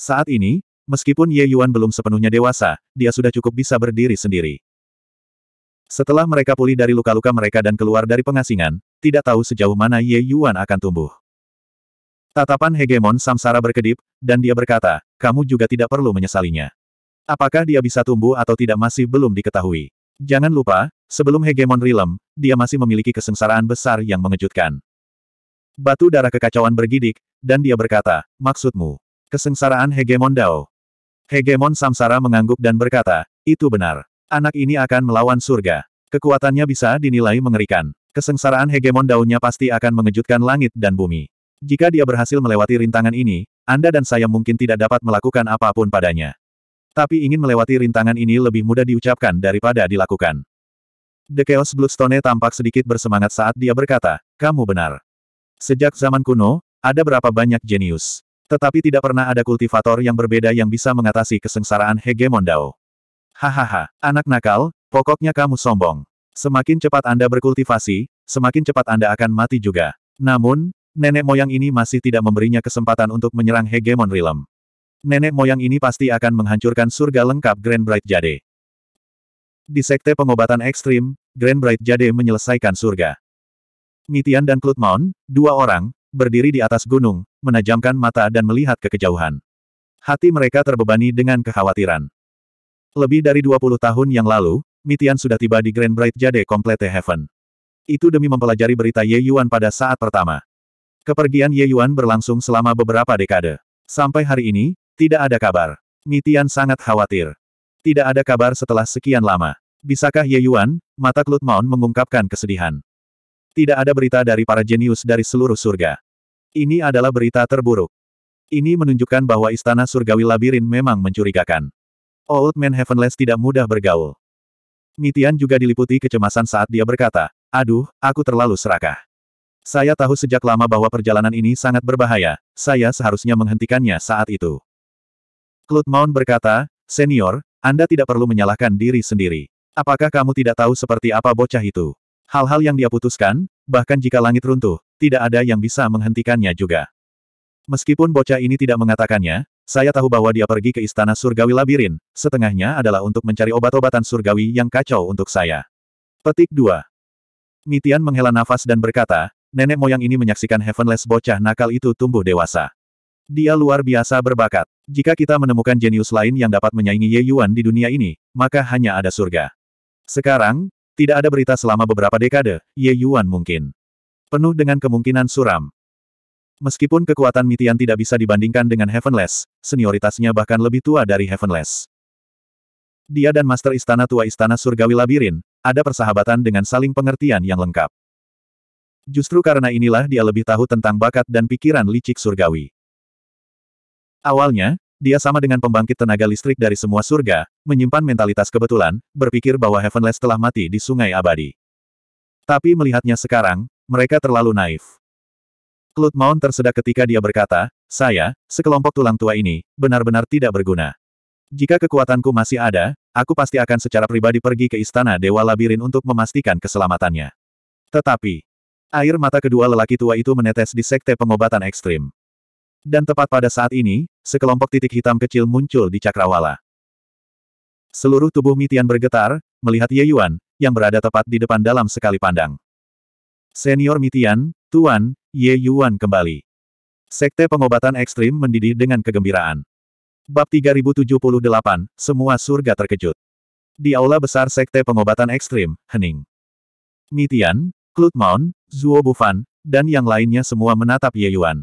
Saat ini, meskipun Ye Yuan belum sepenuhnya dewasa, dia sudah cukup bisa berdiri sendiri. Setelah mereka pulih dari luka-luka mereka dan keluar dari pengasingan, tidak tahu sejauh mana Ye Yuan akan tumbuh. Tatapan hegemon samsara berkedip, dan dia berkata, kamu juga tidak perlu menyesalinya. Apakah dia bisa tumbuh atau tidak masih belum diketahui. Jangan lupa, sebelum hegemon Rilem, dia masih memiliki kesengsaraan besar yang mengejutkan. Batu darah kekacauan bergidik, dan dia berkata, maksudmu, kesengsaraan hegemon Dao. Hegemon Samsara mengangguk dan berkata, itu benar. Anak ini akan melawan surga. Kekuatannya bisa dinilai mengerikan. Kesengsaraan hegemon Daunnya pasti akan mengejutkan langit dan bumi. Jika dia berhasil melewati rintangan ini, Anda dan saya mungkin tidak dapat melakukan apapun padanya. Tapi ingin melewati rintangan ini lebih mudah diucapkan daripada dilakukan. The Chaos Bloodstone tampak sedikit bersemangat saat dia berkata, kamu benar. Sejak zaman kuno, ada berapa banyak jenius. Tetapi tidak pernah ada kultivator yang berbeda yang bisa mengatasi kesengsaraan hegemon Dao. Hahaha, anak nakal, pokoknya kamu sombong. Semakin cepat Anda berkultivasi, semakin cepat Anda akan mati juga. Namun, nenek moyang ini masih tidak memberinya kesempatan untuk menyerang hegemon realm. Nenek moyang ini pasti akan menghancurkan surga lengkap Grand Bright Jade. Di sekte pengobatan ekstrim, Grand Bright Jade menyelesaikan surga. Mitian dan Klutmon, dua orang, berdiri di atas gunung, menajamkan mata dan melihat ke kejauhan. Hati mereka terbebani dengan kekhawatiran. Lebih dari 20 tahun yang lalu, Mitian sudah tiba di Grand Bright Jade Complete Heaven. Itu demi mempelajari berita Ye Yuan pada saat pertama. Kepergian Ye Yuan berlangsung selama beberapa dekade. Sampai hari ini, tidak ada kabar. Mitian sangat khawatir. Tidak ada kabar setelah sekian lama. Bisakah Ye Yuan? Mata Klut Maun mengungkapkan kesedihan. Tidak ada berita dari para jenius dari seluruh surga. Ini adalah berita terburuk. Ini menunjukkan bahwa istana surgawi labirin memang mencurigakan. Old Man Heavenless tidak mudah bergaul. Mitian juga diliputi kecemasan saat dia berkata, Aduh, aku terlalu serakah. Saya tahu sejak lama bahwa perjalanan ini sangat berbahaya, saya seharusnya menghentikannya saat itu. Claude Mount berkata, Senior, Anda tidak perlu menyalahkan diri sendiri. Apakah kamu tidak tahu seperti apa bocah itu? Hal-hal yang dia putuskan, bahkan jika langit runtuh, tidak ada yang bisa menghentikannya juga. Meskipun bocah ini tidak mengatakannya, saya tahu bahwa dia pergi ke istana surgawi labirin, setengahnya adalah untuk mencari obat-obatan surgawi yang kacau untuk saya. Petik 2. Mitian menghela nafas dan berkata, nenek moyang ini menyaksikan Heavenless bocah nakal itu tumbuh dewasa. Dia luar biasa berbakat. Jika kita menemukan jenius lain yang dapat menyaingi Ye Yuan di dunia ini, maka hanya ada surga. Sekarang, tidak ada berita selama beberapa dekade, Ye Yuan mungkin. Penuh dengan kemungkinan suram. Meskipun kekuatan Mitian tidak bisa dibandingkan dengan Heavenless, senioritasnya bahkan lebih tua dari Heavenless. Dia dan Master Istana Tua Istana Surgawi Labirin, ada persahabatan dengan saling pengertian yang lengkap. Justru karena inilah dia lebih tahu tentang bakat dan pikiran licik surgawi. Awalnya, dia sama dengan pembangkit tenaga listrik dari semua surga, menyimpan mentalitas kebetulan, berpikir bahwa Heavenless telah mati di sungai abadi. Tapi melihatnya sekarang, mereka terlalu naif. Cloud tersedak ketika dia berkata, saya, sekelompok tulang tua ini, benar-benar tidak berguna. Jika kekuatanku masih ada, aku pasti akan secara pribadi pergi ke istana Dewa Labirin untuk memastikan keselamatannya. Tetapi, air mata kedua lelaki tua itu menetes di sekte pengobatan ekstrim. Dan tepat pada saat ini, sekelompok titik hitam kecil muncul di cakrawala. Seluruh tubuh Mitian bergetar, melihat Ye Yuan, yang berada tepat di depan dalam sekali pandang. Senior Mitian, Tuan, Ye Yuan kembali. Sekte pengobatan ekstrim mendidih dengan kegembiraan. Bab 3078, Semua Surga Terkejut. Di aula besar Sekte Pengobatan Ekstrim, Hening. Mitian, Klutmon, Zuo Bufan, dan yang lainnya semua menatap Ye Yuan.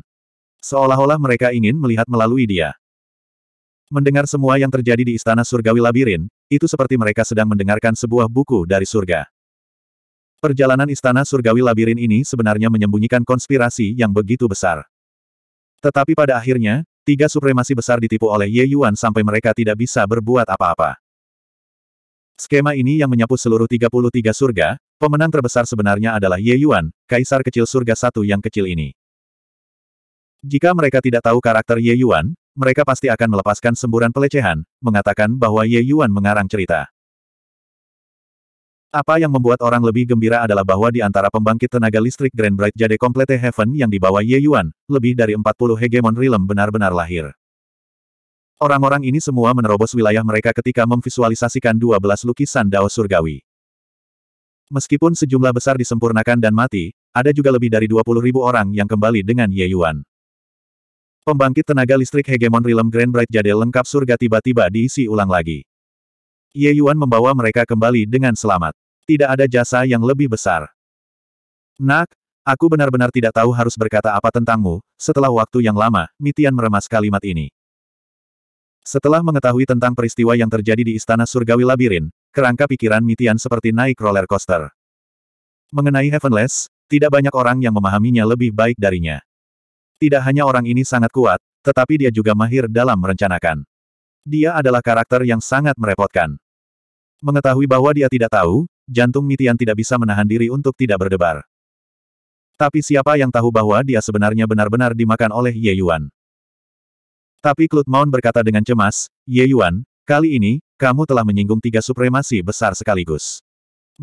Seolah-olah mereka ingin melihat melalui dia. Mendengar semua yang terjadi di Istana Surgawi Labirin, itu seperti mereka sedang mendengarkan sebuah buku dari surga. Perjalanan Istana Surgawi Labirin ini sebenarnya menyembunyikan konspirasi yang begitu besar. Tetapi pada akhirnya, tiga supremasi besar ditipu oleh Ye Yuan sampai mereka tidak bisa berbuat apa-apa. Skema ini yang menyapu seluruh 33 surga, pemenang terbesar sebenarnya adalah Ye Yuan, kaisar kecil surga satu yang kecil ini. Jika mereka tidak tahu karakter Ye Yuan, mereka pasti akan melepaskan semburan pelecehan, mengatakan bahwa Ye Yuan mengarang cerita. Apa yang membuat orang lebih gembira adalah bahwa di antara pembangkit tenaga listrik Grand Bright Jade Complete Heaven yang dibawa Ye Yuan, lebih dari 40 hegemon realm benar-benar lahir. Orang-orang ini semua menerobos wilayah mereka ketika memvisualisasikan 12 lukisan Dao Surgawi. Meskipun sejumlah besar disempurnakan dan mati, ada juga lebih dari 20.000 orang yang kembali dengan Ye Yuan. Pembangkit tenaga listrik hegemon Rilem Grand Bright Jade lengkap surga tiba-tiba diisi ulang lagi. Ye Yuan membawa mereka kembali dengan selamat. Tidak ada jasa yang lebih besar. Nak, aku benar-benar tidak tahu harus berkata apa tentangmu, setelah waktu yang lama, Mitian meremas kalimat ini. Setelah mengetahui tentang peristiwa yang terjadi di Istana Surgawi Labirin, kerangka pikiran Mitian seperti naik roller coaster. Mengenai Heavenless, tidak banyak orang yang memahaminya lebih baik darinya. Tidak hanya orang ini sangat kuat, tetapi dia juga mahir dalam merencanakan. Dia adalah karakter yang sangat merepotkan. Mengetahui bahwa dia tidak tahu, jantung Mitian tidak bisa menahan diri untuk tidak berdebar. Tapi siapa yang tahu bahwa dia sebenarnya benar-benar dimakan oleh Ye Yuan? Tapi Klut Mount berkata dengan cemas, Ye Yuan, kali ini, kamu telah menyinggung tiga supremasi besar sekaligus.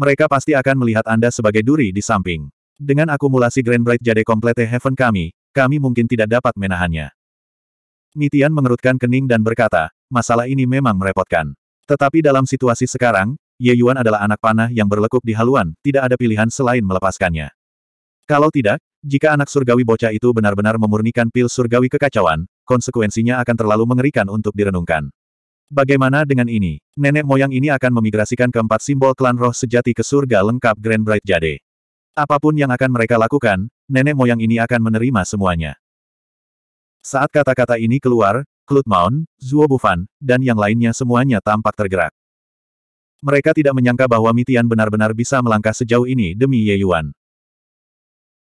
Mereka pasti akan melihat Anda sebagai duri di samping. Dengan akumulasi Grand Bright Jade Complete Heaven kami, kami mungkin tidak dapat menahannya. Mitian mengerutkan kening dan berkata, masalah ini memang merepotkan. Tetapi dalam situasi sekarang, Ye Yuan adalah anak panah yang berlekuk di haluan, tidak ada pilihan selain melepaskannya. Kalau tidak, jika anak surgawi bocah itu benar-benar memurnikan pil surgawi kekacauan, konsekuensinya akan terlalu mengerikan untuk direnungkan. Bagaimana dengan ini? Nenek moyang ini akan memigrasikan keempat simbol klan roh sejati ke surga lengkap Grand Bright Jade. Apapun yang akan mereka lakukan, nenek moyang ini akan menerima semuanya. Saat kata-kata ini keluar, Claude Mount, Zuo Bufan, dan yang lainnya semuanya tampak tergerak. Mereka tidak menyangka bahwa Mitian benar-benar bisa melangkah sejauh ini demi Ye Yuan.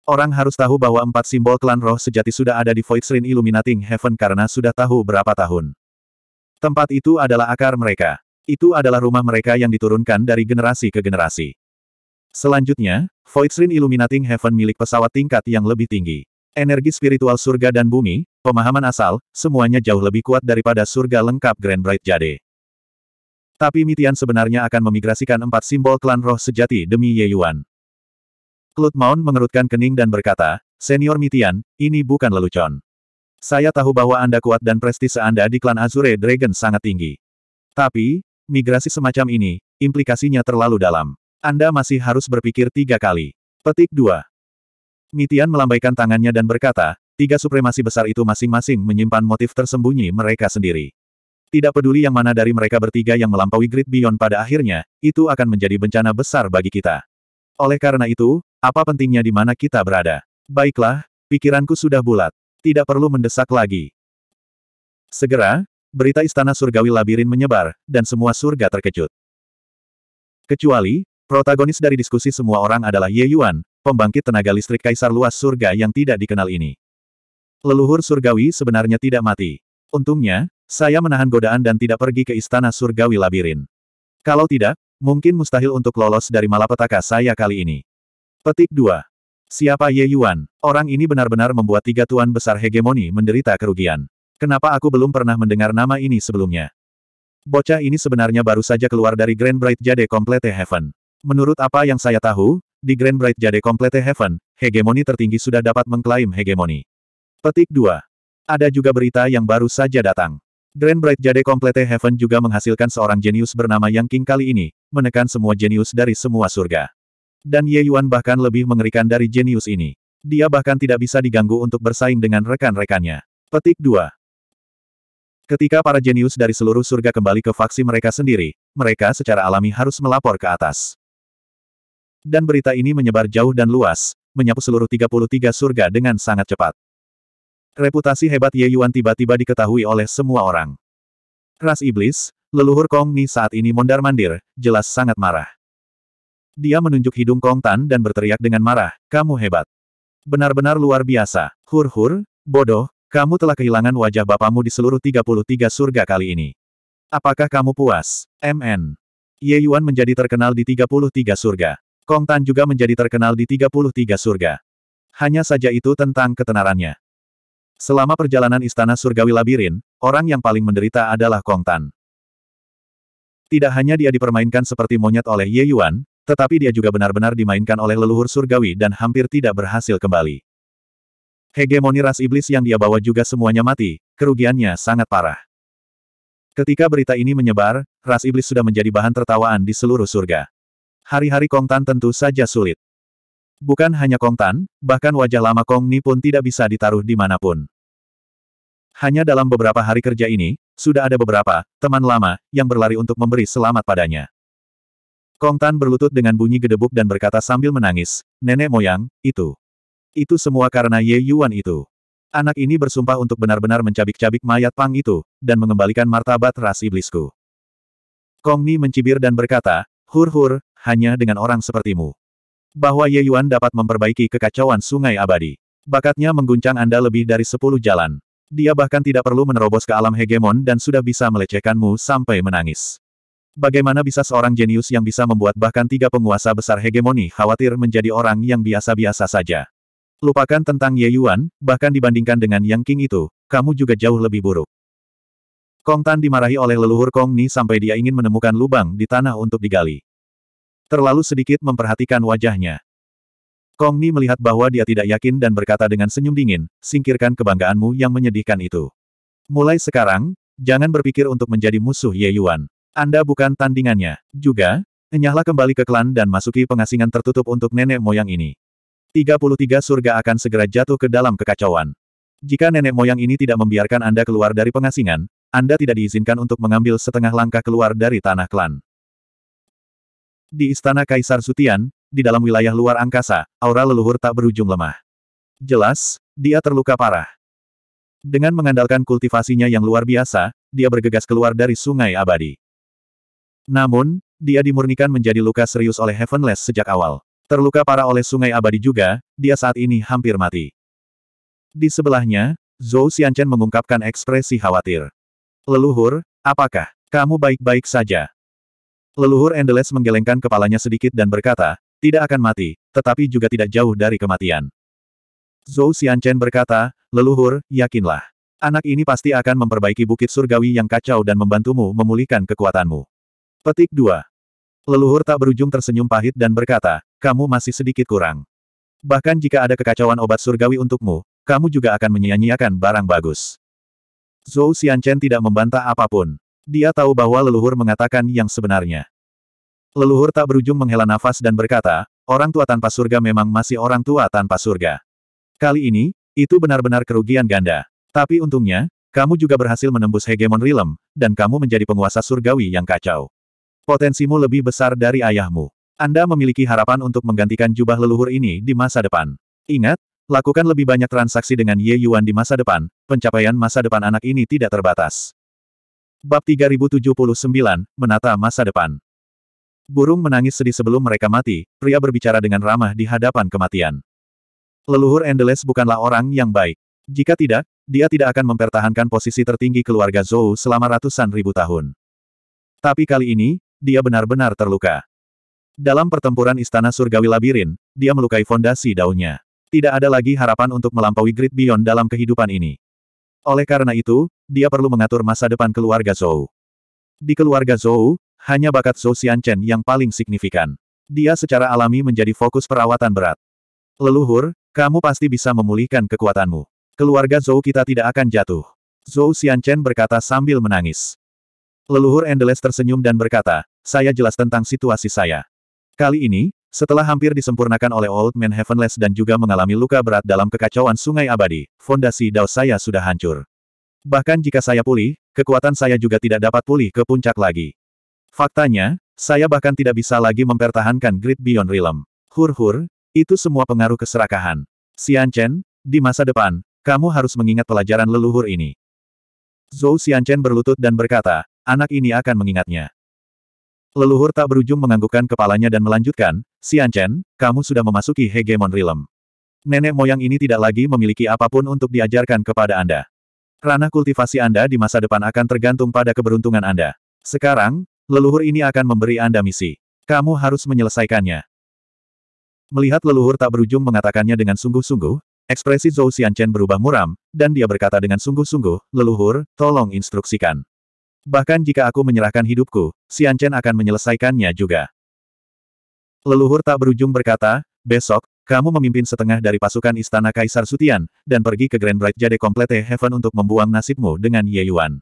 Orang harus tahu bahwa empat simbol klan roh sejati sudah ada di Void Shrine Illuminating Heaven karena sudah tahu berapa tahun. Tempat itu adalah akar mereka. Itu adalah rumah mereka yang diturunkan dari generasi ke generasi. Selanjutnya, Voidsrin Illuminating Heaven milik pesawat tingkat yang lebih tinggi. Energi spiritual surga dan bumi, pemahaman asal, semuanya jauh lebih kuat daripada surga lengkap Grand Bright Jade. Tapi Mitian sebenarnya akan memigrasikan empat simbol klan roh sejati demi Ye Yuan. Klut Mount mengerutkan kening dan berkata, Senior Mitian, ini bukan lelucon. Saya tahu bahwa Anda kuat dan prestise Anda di klan Azure Dragon sangat tinggi. Tapi, migrasi semacam ini, implikasinya terlalu dalam. Anda masih harus berpikir tiga kali. Petik 2. Mitian melambaikan tangannya dan berkata, tiga supremasi besar itu masing-masing menyimpan motif tersembunyi mereka sendiri. Tidak peduli yang mana dari mereka bertiga yang melampaui Great Beyond pada akhirnya, itu akan menjadi bencana besar bagi kita. Oleh karena itu, apa pentingnya di mana kita berada? Baiklah, pikiranku sudah bulat. Tidak perlu mendesak lagi. Segera, berita Istana Surgawi Labirin menyebar, dan semua surga terkejut. Kecuali, Protagonis dari diskusi semua orang adalah Ye Yuan, pembangkit tenaga listrik kaisar luas surga yang tidak dikenal ini. Leluhur surgawi sebenarnya tidak mati. Untungnya, saya menahan godaan dan tidak pergi ke istana surgawi labirin. Kalau tidak, mungkin mustahil untuk lolos dari malapetaka saya kali ini. Petik 2. Siapa Ye Yuan? Orang ini benar-benar membuat tiga tuan besar hegemoni menderita kerugian. Kenapa aku belum pernah mendengar nama ini sebelumnya? Bocah ini sebenarnya baru saja keluar dari Grand Bright Jade Complete Heaven. Menurut apa yang saya tahu, di Grand Bright Jade Complete Heaven, hegemoni tertinggi sudah dapat mengklaim hegemoni. Petik 2. Ada juga berita yang baru saja datang. Grand Bright Jade Complete Heaven juga menghasilkan seorang jenius bernama Yang King kali ini, menekan semua jenius dari semua surga. Dan Ye Yuan bahkan lebih mengerikan dari jenius ini. Dia bahkan tidak bisa diganggu untuk bersaing dengan rekan-rekannya. Petik 2. Ketika para jenius dari seluruh surga kembali ke faksi mereka sendiri, mereka secara alami harus melapor ke atas. Dan berita ini menyebar jauh dan luas, menyapu seluruh 33 surga dengan sangat cepat. Reputasi hebat Ye Yuan tiba-tiba diketahui oleh semua orang. Ras iblis, leluhur Kong Ni saat ini mondar-mandir, jelas sangat marah. Dia menunjuk hidung Kong Tan dan berteriak dengan marah, kamu hebat. Benar-benar luar biasa, hur-hur, bodoh, kamu telah kehilangan wajah bapamu di seluruh 33 surga kali ini. Apakah kamu puas, MN? Ye Yuan menjadi terkenal di 33 surga. Kong Tan juga menjadi terkenal di 33 surga. Hanya saja itu tentang ketenarannya. Selama perjalanan Istana Surgawi Labirin, orang yang paling menderita adalah Kong Tan. Tidak hanya dia dipermainkan seperti monyet oleh Ye Yuan, tetapi dia juga benar-benar dimainkan oleh leluhur surgawi dan hampir tidak berhasil kembali. Hegemoni ras iblis yang dia bawa juga semuanya mati, kerugiannya sangat parah. Ketika berita ini menyebar, ras iblis sudah menjadi bahan tertawaan di seluruh surga hari-hari Kong Tan tentu saja sulit. Bukan hanya Kong Tan, bahkan wajah lama Kong Ni pun tidak bisa ditaruh di dimanapun. Hanya dalam beberapa hari kerja ini, sudah ada beberapa teman lama yang berlari untuk memberi selamat padanya. Kong Tan berlutut dengan bunyi gedebuk dan berkata sambil menangis, Nenek moyang, itu. Itu semua karena Ye Yuan itu. Anak ini bersumpah untuk benar-benar mencabik-cabik mayat Pang itu, dan mengembalikan martabat ras iblisku. Kong Ni mencibir dan berkata, Hur hur, hanya dengan orang sepertimu. Bahwa Ye Yuan dapat memperbaiki kekacauan sungai abadi. Bakatnya mengguncang Anda lebih dari sepuluh jalan. Dia bahkan tidak perlu menerobos ke alam hegemon dan sudah bisa melecehkanmu sampai menangis. Bagaimana bisa seorang jenius yang bisa membuat bahkan tiga penguasa besar hegemoni khawatir menjadi orang yang biasa-biasa saja? Lupakan tentang Ye Yuan, bahkan dibandingkan dengan Yang King itu, kamu juga jauh lebih buruk. Kong Tan dimarahi oleh leluhur Kong Ni sampai dia ingin menemukan lubang di tanah untuk digali terlalu sedikit memperhatikan wajahnya. Kong Ni melihat bahwa dia tidak yakin dan berkata dengan senyum dingin, singkirkan kebanggaanmu yang menyedihkan itu. Mulai sekarang, jangan berpikir untuk menjadi musuh Ye Yuan. Anda bukan tandingannya. Juga, enyahlah kembali ke klan dan masuki pengasingan tertutup untuk nenek moyang ini. 33 surga akan segera jatuh ke dalam kekacauan. Jika nenek moyang ini tidak membiarkan Anda keluar dari pengasingan, Anda tidak diizinkan untuk mengambil setengah langkah keluar dari tanah klan. Di istana Kaisar Sutian, di dalam wilayah luar angkasa, aura leluhur tak berujung lemah. Jelas, dia terluka parah. Dengan mengandalkan kultivasinya yang luar biasa, dia bergegas keluar dari sungai abadi. Namun, dia dimurnikan menjadi luka serius oleh Heavenless sejak awal. Terluka parah oleh sungai abadi juga, dia saat ini hampir mati. Di sebelahnya, Zhou Xianchen mengungkapkan ekspresi khawatir. Leluhur, apakah kamu baik-baik saja? Leluhur Endless menggelengkan kepalanya sedikit dan berkata, tidak akan mati, tetapi juga tidak jauh dari kematian. Zhou Xianchen berkata, leluhur, yakinlah. Anak ini pasti akan memperbaiki bukit surgawi yang kacau dan membantumu memulihkan kekuatanmu. Petik 2. Leluhur tak berujung tersenyum pahit dan berkata, kamu masih sedikit kurang. Bahkan jika ada kekacauan obat surgawi untukmu, kamu juga akan menyia-nyiakan barang bagus. Zhou Xianchen tidak membantah apapun. Dia tahu bahwa leluhur mengatakan yang sebenarnya. Leluhur tak berujung menghela nafas dan berkata, orang tua tanpa surga memang masih orang tua tanpa surga. Kali ini, itu benar-benar kerugian ganda. Tapi untungnya, kamu juga berhasil menembus hegemon rilem, dan kamu menjadi penguasa surgawi yang kacau. Potensimu lebih besar dari ayahmu. Anda memiliki harapan untuk menggantikan jubah leluhur ini di masa depan. Ingat, lakukan lebih banyak transaksi dengan Ye Yuan di masa depan, pencapaian masa depan anak ini tidak terbatas. Bab 3079, Menata Masa Depan Burung menangis sedih sebelum mereka mati, pria berbicara dengan ramah di hadapan kematian. Leluhur Endeles bukanlah orang yang baik. Jika tidak, dia tidak akan mempertahankan posisi tertinggi keluarga Zhou selama ratusan ribu tahun. Tapi kali ini, dia benar-benar terluka. Dalam pertempuran Istana Surgawi Labirin, dia melukai fondasi daunnya. Tidak ada lagi harapan untuk melampaui Great Beyond dalam kehidupan ini. Oleh karena itu, dia perlu mengatur masa depan keluarga Zhou. Di keluarga Zhou, hanya bakat Zhou Xianchen yang paling signifikan. Dia secara alami menjadi fokus perawatan berat. Leluhur, kamu pasti bisa memulihkan kekuatanmu. Keluarga Zhou kita tidak akan jatuh. Zhou Xianchen berkata sambil menangis. Leluhur endless tersenyum dan berkata, saya jelas tentang situasi saya. Kali ini, setelah hampir disempurnakan oleh Old Man Heavenless dan juga mengalami luka berat dalam kekacauan sungai abadi, fondasi Dao saya sudah hancur. Bahkan jika saya pulih, kekuatan saya juga tidak dapat pulih ke puncak lagi. Faktanya, saya bahkan tidak bisa lagi mempertahankan Great Beyond Realm. Hur-hur, itu semua pengaruh keserakahan. Xian Chen, di masa depan, kamu harus mengingat pelajaran leluhur ini. Zhou Xian Chen berlutut dan berkata, anak ini akan mengingatnya. Leluhur tak berujung menganggukkan kepalanya dan melanjutkan, Xian Chen, kamu sudah memasuki hegemon realm. Nenek moyang ini tidak lagi memiliki apapun untuk diajarkan kepada Anda. Ranah kultivasi Anda di masa depan akan tergantung pada keberuntungan Anda. Sekarang, leluhur ini akan memberi Anda misi. Kamu harus menyelesaikannya. Melihat leluhur tak berujung mengatakannya dengan sungguh-sungguh, ekspresi Zhou Xianchen berubah muram, dan dia berkata dengan sungguh-sungguh, leluhur, tolong instruksikan. Bahkan jika aku menyerahkan hidupku, Xian Chen akan menyelesaikannya juga. Leluhur tak berujung berkata, besok, kamu memimpin setengah dari pasukan Istana Kaisar Sutian, dan pergi ke Grand Bright Jade Complete Heaven untuk membuang nasibmu dengan Ye Yuan.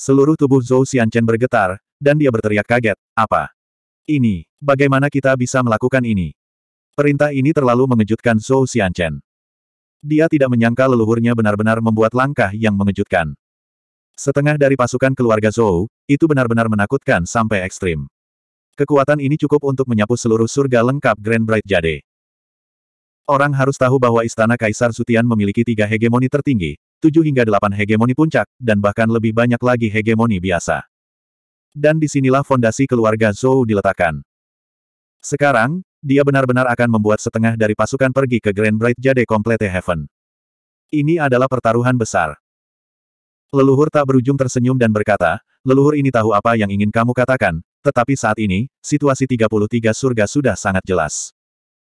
Seluruh tubuh Zhou Xian Chen bergetar, dan dia berteriak kaget, apa? Ini, bagaimana kita bisa melakukan ini? Perintah ini terlalu mengejutkan Zhou Xian Chen. Dia tidak menyangka leluhurnya benar-benar membuat langkah yang mengejutkan. Setengah dari pasukan keluarga Zhou, itu benar-benar menakutkan sampai ekstrim. Kekuatan ini cukup untuk menyapu seluruh surga lengkap Grand Bright Jade. Orang harus tahu bahwa Istana Kaisar Sutian memiliki tiga hegemoni tertinggi, tujuh hingga delapan hegemoni puncak, dan bahkan lebih banyak lagi hegemoni biasa. Dan disinilah fondasi keluarga Zhou diletakkan. Sekarang, dia benar-benar akan membuat setengah dari pasukan pergi ke Grand Bright Jade Complete Heaven. Ini adalah pertaruhan besar. Leluhur tak berujung tersenyum dan berkata, leluhur ini tahu apa yang ingin kamu katakan, tetapi saat ini, situasi 33 surga sudah sangat jelas.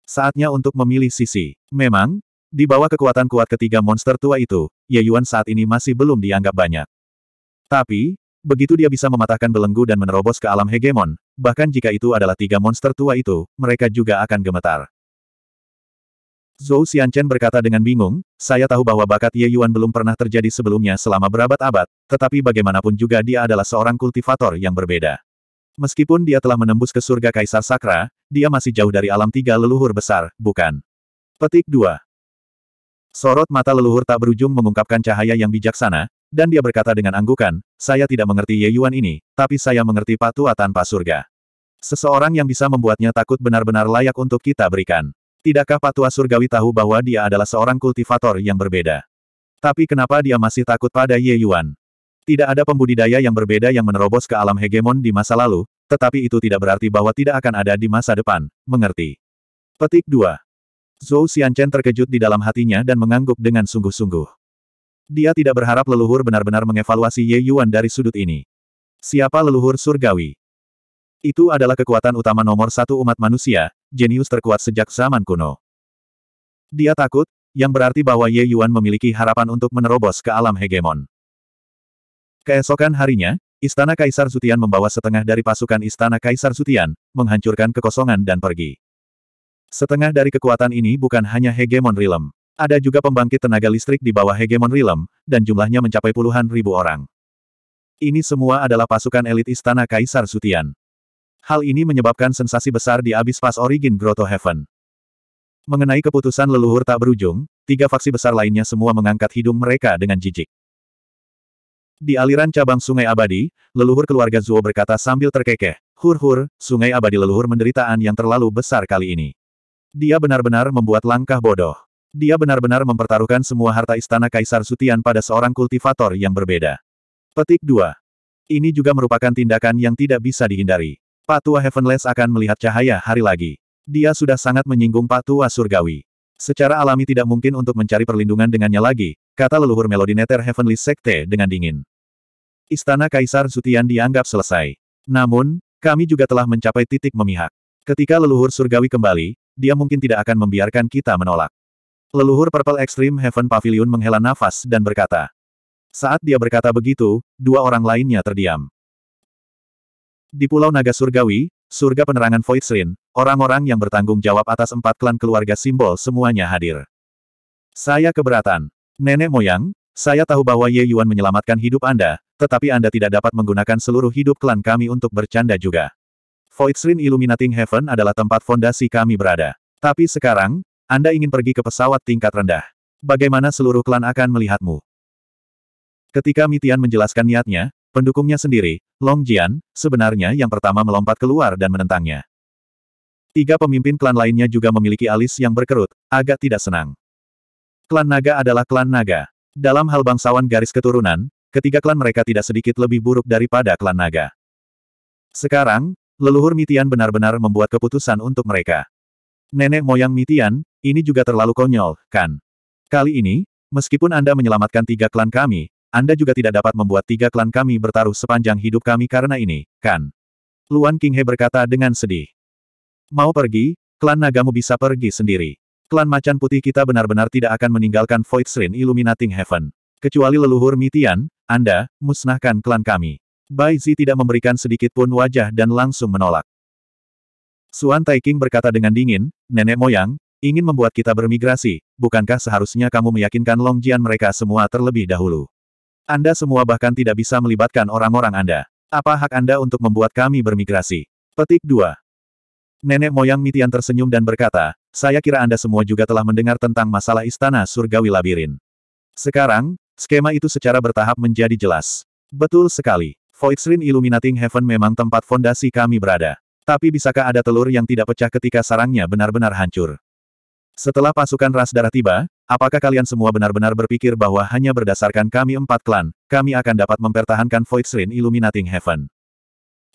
Saatnya untuk memilih sisi. Memang, di bawah kekuatan kuat ketiga monster tua itu, Ye Yuan saat ini masih belum dianggap banyak. Tapi, begitu dia bisa mematahkan belenggu dan menerobos ke alam hegemon, bahkan jika itu adalah tiga monster tua itu, mereka juga akan gemetar. Zhou Xianchen berkata dengan bingung, saya tahu bahwa bakat Ye Yuan belum pernah terjadi sebelumnya selama berabad-abad, tetapi bagaimanapun juga dia adalah seorang kultivator yang berbeda. Meskipun dia telah menembus ke surga Kaisar Sakra, dia masih jauh dari alam tiga leluhur besar, bukan? Petik 2. Sorot mata leluhur tak berujung mengungkapkan cahaya yang bijaksana, dan dia berkata dengan anggukan, saya tidak mengerti Ye Yuan ini, tapi saya mengerti patua tanpa surga. Seseorang yang bisa membuatnya takut benar-benar layak untuk kita berikan. Tidakkah patua surgawi tahu bahwa dia adalah seorang kultivator yang berbeda? Tapi kenapa dia masih takut pada Ye Yuan? Tidak ada pembudidaya yang berbeda yang menerobos ke alam hegemon di masa lalu, tetapi itu tidak berarti bahwa tidak akan ada di masa depan, mengerti? Petik 2. Zhou Xianchen terkejut di dalam hatinya dan mengangguk dengan sungguh-sungguh. Dia tidak berharap leluhur benar-benar mengevaluasi Ye Yuan dari sudut ini. Siapa leluhur surgawi? Itu adalah kekuatan utama nomor satu umat manusia, jenius terkuat sejak zaman kuno. Dia takut, yang berarti bahwa Ye Yuan memiliki harapan untuk menerobos ke alam hegemon. Keesokan harinya, Istana Kaisar Sutian membawa setengah dari pasukan Istana Kaisar Sutian, menghancurkan kekosongan dan pergi. Setengah dari kekuatan ini bukan hanya hegemon rilem. Ada juga pembangkit tenaga listrik di bawah hegemon rilem, dan jumlahnya mencapai puluhan ribu orang. Ini semua adalah pasukan elit Istana Kaisar Sutian. Hal ini menyebabkan sensasi besar di abis pas origin Grotto Heaven. Mengenai keputusan leluhur tak berujung, tiga faksi besar lainnya semua mengangkat hidung mereka dengan jijik. Di aliran cabang Sungai Abadi, leluhur keluarga Zuo berkata sambil terkekeh, Hur-hur, Sungai Abadi leluhur menderitaan yang terlalu besar kali ini. Dia benar-benar membuat langkah bodoh. Dia benar-benar mempertaruhkan semua harta istana Kaisar Sutian pada seorang kultivator yang berbeda. Petik 2. Ini juga merupakan tindakan yang tidak bisa dihindari. Pak Tua Heavenless akan melihat cahaya hari lagi. Dia sudah sangat menyinggung Pak Tua Surgawi. Secara alami tidak mungkin untuk mencari perlindungan dengannya lagi, kata leluhur Melody Nether Heavenly Sekte dengan dingin. Istana Kaisar Sutian dianggap selesai. Namun, kami juga telah mencapai titik memihak. Ketika leluhur surgawi kembali, dia mungkin tidak akan membiarkan kita menolak. Leluhur Purple Extreme Heaven Pavilion menghela nafas dan berkata. Saat dia berkata begitu, dua orang lainnya terdiam. Di Pulau Naga Surgawi, surga penerangan Voidsrin, orang-orang yang bertanggung jawab atas empat klan keluarga simbol semuanya hadir. Saya keberatan. Nenek moyang, saya tahu bahwa Ye Yuan menyelamatkan hidup Anda, tetapi Anda tidak dapat menggunakan seluruh hidup klan kami untuk bercanda juga. Voidsrin Illuminating Heaven adalah tempat fondasi kami berada. Tapi sekarang, Anda ingin pergi ke pesawat tingkat rendah. Bagaimana seluruh klan akan melihatmu? Ketika Mitian menjelaskan niatnya, Pendukungnya sendiri, Long Jian, sebenarnya yang pertama melompat keluar dan menentangnya. Tiga pemimpin klan lainnya juga memiliki alis yang berkerut, agak tidak senang. Klan naga adalah klan naga. Dalam hal bangsawan garis keturunan, ketiga klan mereka tidak sedikit lebih buruk daripada klan naga. Sekarang, leluhur Mitian benar-benar membuat keputusan untuk mereka. Nenek moyang Mitian, ini juga terlalu konyol, kan? Kali ini, meskipun Anda menyelamatkan tiga klan kami, anda juga tidak dapat membuat tiga klan kami bertaruh sepanjang hidup kami karena ini, kan? Luan Qinghe berkata dengan sedih. Mau pergi? Klan nagamu bisa pergi sendiri. Klan macan putih kita benar-benar tidak akan meninggalkan Void Shrine Illuminating Heaven. Kecuali leluhur Mitian, Anda, musnahkan klan kami. Bai Zi tidak memberikan sedikit pun wajah dan langsung menolak. Suan Taiking berkata dengan dingin, Nenek Moyang, ingin membuat kita bermigrasi, bukankah seharusnya kamu meyakinkan Long Jian mereka semua terlebih dahulu? Anda semua bahkan tidak bisa melibatkan orang-orang Anda. Apa hak Anda untuk membuat kami bermigrasi? Petik 2. Nenek moyang Mitian tersenyum dan berkata, saya kira Anda semua juga telah mendengar tentang masalah istana surgawi labirin. Sekarang, skema itu secara bertahap menjadi jelas. Betul sekali. Voidsrin Illuminating Heaven memang tempat fondasi kami berada. Tapi bisakah ada telur yang tidak pecah ketika sarangnya benar-benar hancur? Setelah pasukan ras darah tiba, Apakah kalian semua benar-benar berpikir bahwa hanya berdasarkan kami empat klan, kami akan dapat mempertahankan Void Shrine Illuminating Heaven?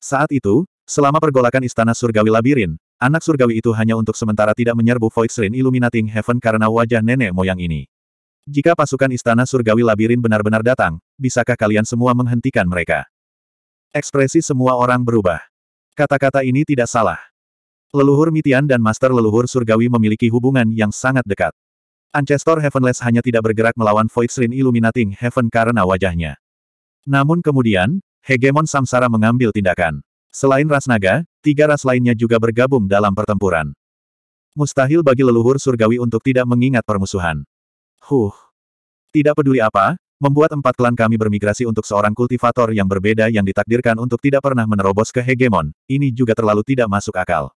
Saat itu, selama pergolakan Istana Surgawi Labirin, anak surgawi itu hanya untuk sementara tidak menyerbu Void Shrine Illuminating Heaven karena wajah nenek moyang ini. Jika pasukan Istana Surgawi Labirin benar-benar datang, bisakah kalian semua menghentikan mereka? Ekspresi semua orang berubah. Kata-kata ini tidak salah. Leluhur Mitian dan Master Leluhur Surgawi memiliki hubungan yang sangat dekat. Ancestor Heavenless hanya tidak bergerak melawan Void Srin Illuminating Heaven karena wajahnya. Namun kemudian, Hegemon Samsara mengambil tindakan. Selain ras naga, tiga ras lainnya juga bergabung dalam pertempuran. Mustahil bagi leluhur surgawi untuk tidak mengingat permusuhan. Huh. Tidak peduli apa, membuat empat klan kami bermigrasi untuk seorang kultivator yang berbeda yang ditakdirkan untuk tidak pernah menerobos ke hegemon, ini juga terlalu tidak masuk akal.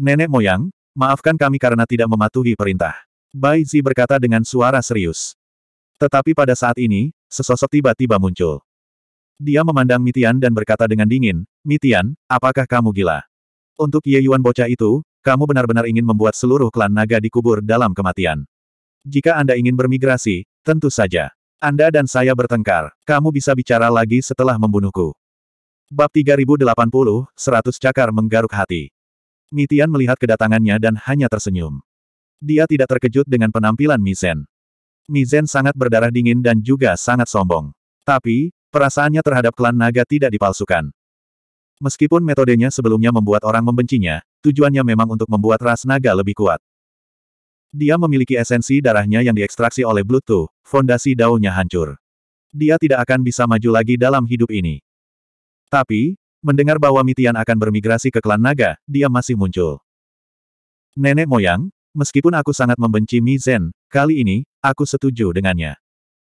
Nenek moyang, maafkan kami karena tidak mematuhi perintah. Bai Zi berkata dengan suara serius. Tetapi pada saat ini, sesosok tiba-tiba muncul. Dia memandang Mitian dan berkata dengan dingin, Mitian, apakah kamu gila? Untuk Ye Yuan bocah itu, kamu benar-benar ingin membuat seluruh klan naga dikubur dalam kematian. Jika Anda ingin bermigrasi, tentu saja. Anda dan saya bertengkar. Kamu bisa bicara lagi setelah membunuhku. Bab 3080, 100 cakar menggaruk hati. Mitian melihat kedatangannya dan hanya tersenyum. Dia tidak terkejut dengan penampilan Mizen. Mizen sangat berdarah dingin dan juga sangat sombong. Tapi, perasaannya terhadap klan naga tidak dipalsukan. Meskipun metodenya sebelumnya membuat orang membencinya, tujuannya memang untuk membuat ras naga lebih kuat. Dia memiliki esensi darahnya yang diekstraksi oleh Bluetooth, fondasi daunnya hancur. Dia tidak akan bisa maju lagi dalam hidup ini. Tapi, mendengar bahwa Mitian akan bermigrasi ke klan naga, dia masih muncul. Nenek moyang, Meskipun aku sangat membenci Mi Mizen, kali ini, aku setuju dengannya.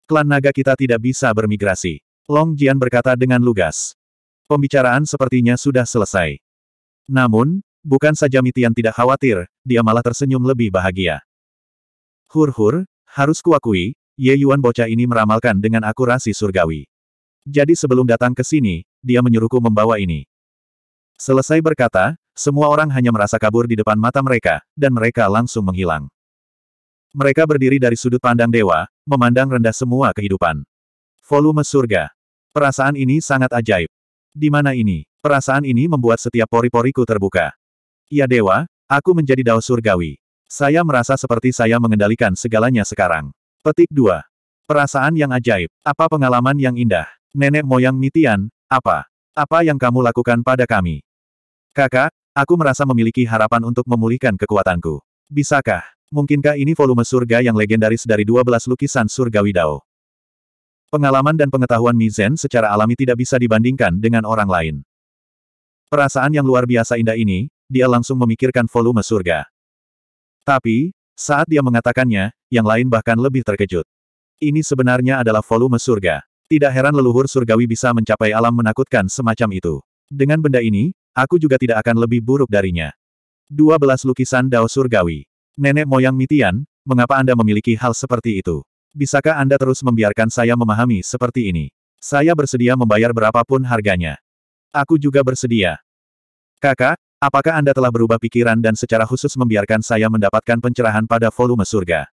Klan naga kita tidak bisa bermigrasi. Long Jian berkata dengan lugas. Pembicaraan sepertinya sudah selesai. Namun, bukan saja Mitian tidak khawatir, dia malah tersenyum lebih bahagia. Hur-hur, harus kuakui, Ye Yuan bocah ini meramalkan dengan akurasi surgawi. Jadi sebelum datang ke sini, dia menyuruhku membawa ini. Selesai berkata, semua orang hanya merasa kabur di depan mata mereka, dan mereka langsung menghilang. Mereka berdiri dari sudut pandang dewa, memandang rendah semua kehidupan. Volume surga. Perasaan ini sangat ajaib. Di mana ini? Perasaan ini membuat setiap pori-poriku terbuka. Ya dewa, aku menjadi dao surgawi. Saya merasa seperti saya mengendalikan segalanya sekarang. Petik 2. Perasaan yang ajaib. Apa pengalaman yang indah? Nenek moyang Mitian, apa? Apa yang kamu lakukan pada kami? Kakak, Aku merasa memiliki harapan untuk memulihkan kekuatanku. Bisakah? Mungkinkah ini volume surga yang legendaris dari 12 lukisan surgawi Dao? Pengalaman dan pengetahuan Mizen secara alami tidak bisa dibandingkan dengan orang lain. Perasaan yang luar biasa indah ini, dia langsung memikirkan volume surga. Tapi, saat dia mengatakannya, yang lain bahkan lebih terkejut. Ini sebenarnya adalah volume surga. Tidak heran leluhur surgawi bisa mencapai alam menakutkan semacam itu. Dengan benda ini, Aku juga tidak akan lebih buruk darinya. 12 lukisan Dao Surgawi. Nenek moyang Mitian, mengapa Anda memiliki hal seperti itu? Bisakah Anda terus membiarkan saya memahami seperti ini? Saya bersedia membayar berapapun harganya. Aku juga bersedia. Kakak, apakah Anda telah berubah pikiran dan secara khusus membiarkan saya mendapatkan pencerahan pada volume surga?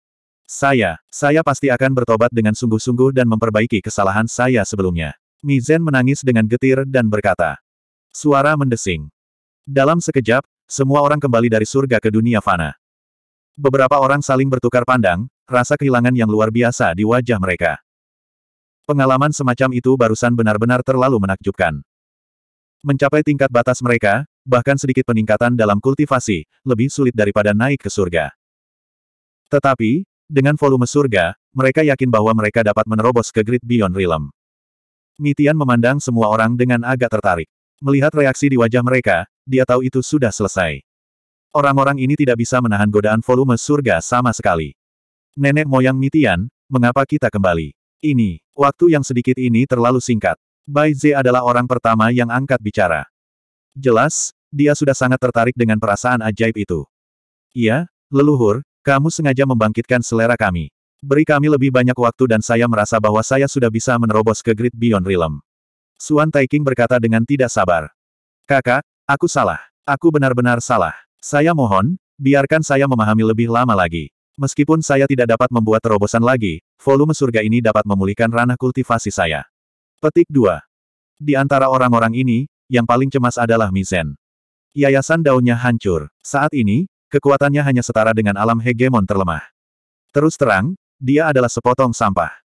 Saya, saya pasti akan bertobat dengan sungguh-sungguh dan memperbaiki kesalahan saya sebelumnya. Mizen menangis dengan getir dan berkata, Suara mendesing. Dalam sekejap, semua orang kembali dari surga ke dunia fana. Beberapa orang saling bertukar pandang, rasa kehilangan yang luar biasa di wajah mereka. Pengalaman semacam itu barusan benar-benar terlalu menakjubkan. Mencapai tingkat batas mereka, bahkan sedikit peningkatan dalam kultivasi, lebih sulit daripada naik ke surga. Tetapi, dengan volume surga, mereka yakin bahwa mereka dapat menerobos ke grid Beyond Realm. Mitian memandang semua orang dengan agak tertarik. Melihat reaksi di wajah mereka, dia tahu itu sudah selesai. Orang-orang ini tidak bisa menahan godaan volume surga sama sekali. Nenek moyang Mitian, mengapa kita kembali? Ini, waktu yang sedikit ini terlalu singkat. Bai Ze adalah orang pertama yang angkat bicara. Jelas, dia sudah sangat tertarik dengan perasaan ajaib itu. Iya, leluhur, kamu sengaja membangkitkan selera kami. Beri kami lebih banyak waktu dan saya merasa bahwa saya sudah bisa menerobos ke Great Beyond Realm. Suan Taiking berkata dengan tidak sabar. Kakak, aku salah. Aku benar-benar salah. Saya mohon, biarkan saya memahami lebih lama lagi. Meskipun saya tidak dapat membuat terobosan lagi, volume surga ini dapat memulihkan ranah kultivasi saya. Petik 2. Di antara orang-orang ini, yang paling cemas adalah Mizen. Yayasan daunnya hancur. Saat ini, kekuatannya hanya setara dengan alam hegemon terlemah. Terus terang, dia adalah sepotong sampah.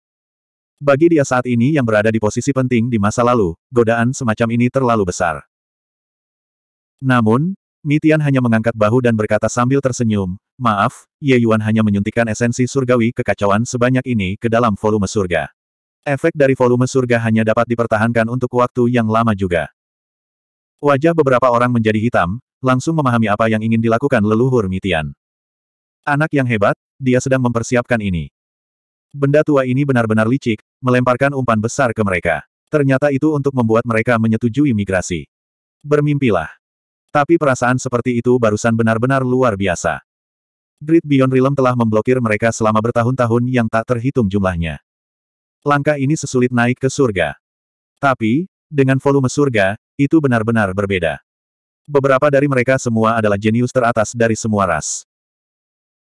Bagi dia saat ini yang berada di posisi penting di masa lalu, godaan semacam ini terlalu besar. Namun, Mitian hanya mengangkat bahu dan berkata sambil tersenyum, Maaf, Ye Yuan hanya menyuntikkan esensi surgawi kekacauan sebanyak ini ke dalam volume surga. Efek dari volume surga hanya dapat dipertahankan untuk waktu yang lama juga. Wajah beberapa orang menjadi hitam, langsung memahami apa yang ingin dilakukan leluhur Mitian. Anak yang hebat, dia sedang mempersiapkan ini. Benda tua ini benar-benar licik, melemparkan umpan besar ke mereka. Ternyata itu untuk membuat mereka menyetujui migrasi. Bermimpilah. Tapi perasaan seperti itu barusan benar-benar luar biasa. Grid Beyond Realm telah memblokir mereka selama bertahun-tahun yang tak terhitung jumlahnya. Langkah ini sesulit naik ke surga. Tapi, dengan volume surga, itu benar-benar berbeda. Beberapa dari mereka semua adalah jenius teratas dari semua ras.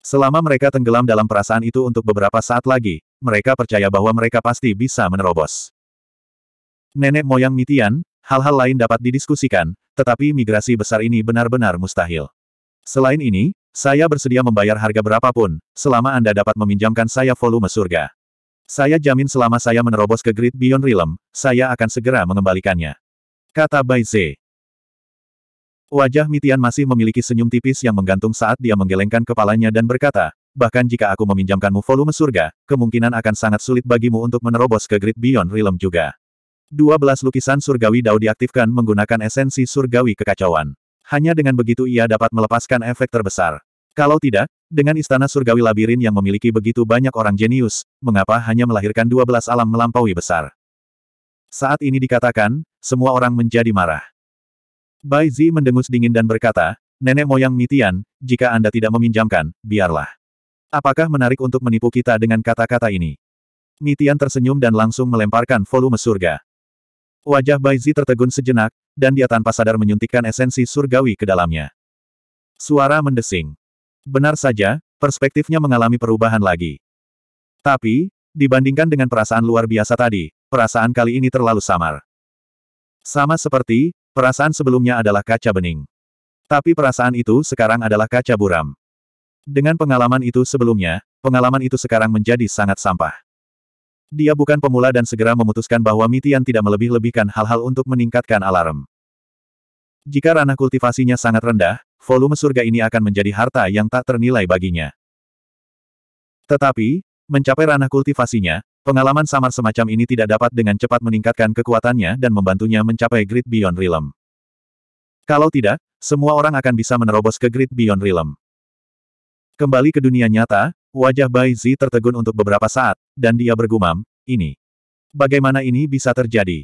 Selama mereka tenggelam dalam perasaan itu untuk beberapa saat lagi, mereka percaya bahwa mereka pasti bisa menerobos. Nenek moyang Mitian, hal-hal lain dapat didiskusikan, tetapi migrasi besar ini benar-benar mustahil. Selain ini, saya bersedia membayar harga berapapun, selama Anda dapat meminjamkan saya volume surga. Saya jamin selama saya menerobos ke Great Beyond Realm, saya akan segera mengembalikannya. Kata Bai Ze. Wajah Mitian masih memiliki senyum tipis yang menggantung saat dia menggelengkan kepalanya dan berkata, bahkan jika aku meminjamkanmu volume surga, kemungkinan akan sangat sulit bagimu untuk menerobos ke Great Beyond Realm juga. 12 lukisan surgawi Dao diaktifkan menggunakan esensi surgawi kekacauan. Hanya dengan begitu ia dapat melepaskan efek terbesar. Kalau tidak, dengan istana surgawi labirin yang memiliki begitu banyak orang jenius, mengapa hanya melahirkan 12 alam melampaui besar? Saat ini dikatakan, semua orang menjadi marah. Bai Zi mendengus dingin dan berkata, Nenek moyang Mitian, jika Anda tidak meminjamkan, biarlah. Apakah menarik untuk menipu kita dengan kata-kata ini? Mitian tersenyum dan langsung melemparkan volume surga. Wajah Baizi tertegun sejenak, dan dia tanpa sadar menyuntikkan esensi surgawi ke dalamnya. Suara mendesing. Benar saja, perspektifnya mengalami perubahan lagi. Tapi, dibandingkan dengan perasaan luar biasa tadi, perasaan kali ini terlalu samar. Sama seperti, Perasaan sebelumnya adalah kaca bening. Tapi perasaan itu sekarang adalah kaca buram. Dengan pengalaman itu sebelumnya, pengalaman itu sekarang menjadi sangat sampah. Dia bukan pemula dan segera memutuskan bahwa Mitian tidak melebih-lebihkan hal-hal untuk meningkatkan alarm. Jika ranah kultivasinya sangat rendah, volume surga ini akan menjadi harta yang tak ternilai baginya. Tetapi, mencapai ranah kultivasinya, Pengalaman samar semacam ini tidak dapat dengan cepat meningkatkan kekuatannya dan membantunya mencapai Great Beyond Realm. Kalau tidak, semua orang akan bisa menerobos ke Great Beyond Realm. Kembali ke dunia nyata, wajah Bai Zi tertegun untuk beberapa saat, dan dia bergumam, ini. Bagaimana ini bisa terjadi?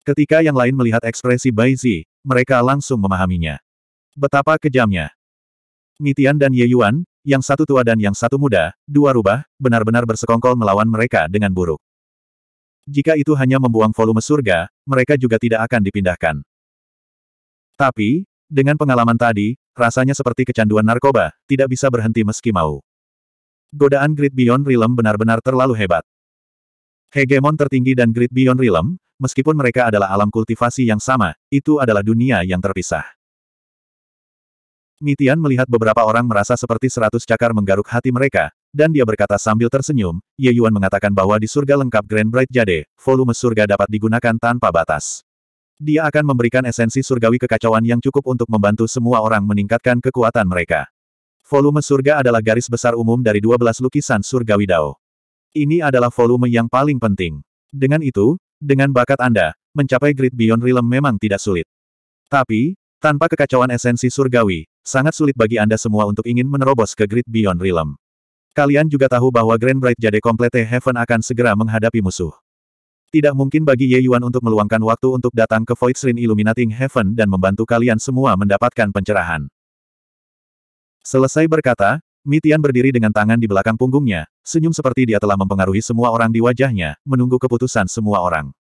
Ketika yang lain melihat ekspresi Bai Zi, mereka langsung memahaminya. Betapa kejamnya. Mitian dan Ye Yuan, yang satu tua dan yang satu muda, dua rubah, benar-benar bersekongkol melawan mereka dengan buruk. Jika itu hanya membuang volume surga, mereka juga tidak akan dipindahkan. Tapi, dengan pengalaman tadi, rasanya seperti kecanduan narkoba, tidak bisa berhenti meski mau. Godaan Great Beyond Realm benar-benar terlalu hebat. Hegemon tertinggi dan Great Beyond Realm, meskipun mereka adalah alam kultivasi yang sama, itu adalah dunia yang terpisah. Mitian melihat beberapa orang merasa seperti seratus cakar menggaruk hati mereka, dan dia berkata sambil tersenyum, Ye Yuan mengatakan bahwa di surga lengkap Grand Bright Jade, volume surga dapat digunakan tanpa batas. Dia akan memberikan esensi surgawi kekacauan yang cukup untuk membantu semua orang meningkatkan kekuatan mereka. Volume surga adalah garis besar umum dari 12 lukisan surgawi Dao. Ini adalah volume yang paling penting. Dengan itu, dengan bakat Anda, mencapai Great Beyond Realm memang tidak sulit. Tapi, tanpa kekacauan esensi surgawi, sangat sulit bagi Anda semua untuk ingin menerobos ke Great Beyond Realm. Kalian juga tahu bahwa Grand Bright Jade Komplete Heaven akan segera menghadapi musuh. Tidak mungkin bagi Ye Yuan untuk meluangkan waktu untuk datang ke Void Shrine Illuminating Heaven dan membantu kalian semua mendapatkan pencerahan. Selesai berkata, Mitian berdiri dengan tangan di belakang punggungnya, senyum seperti dia telah mempengaruhi semua orang di wajahnya, menunggu keputusan semua orang.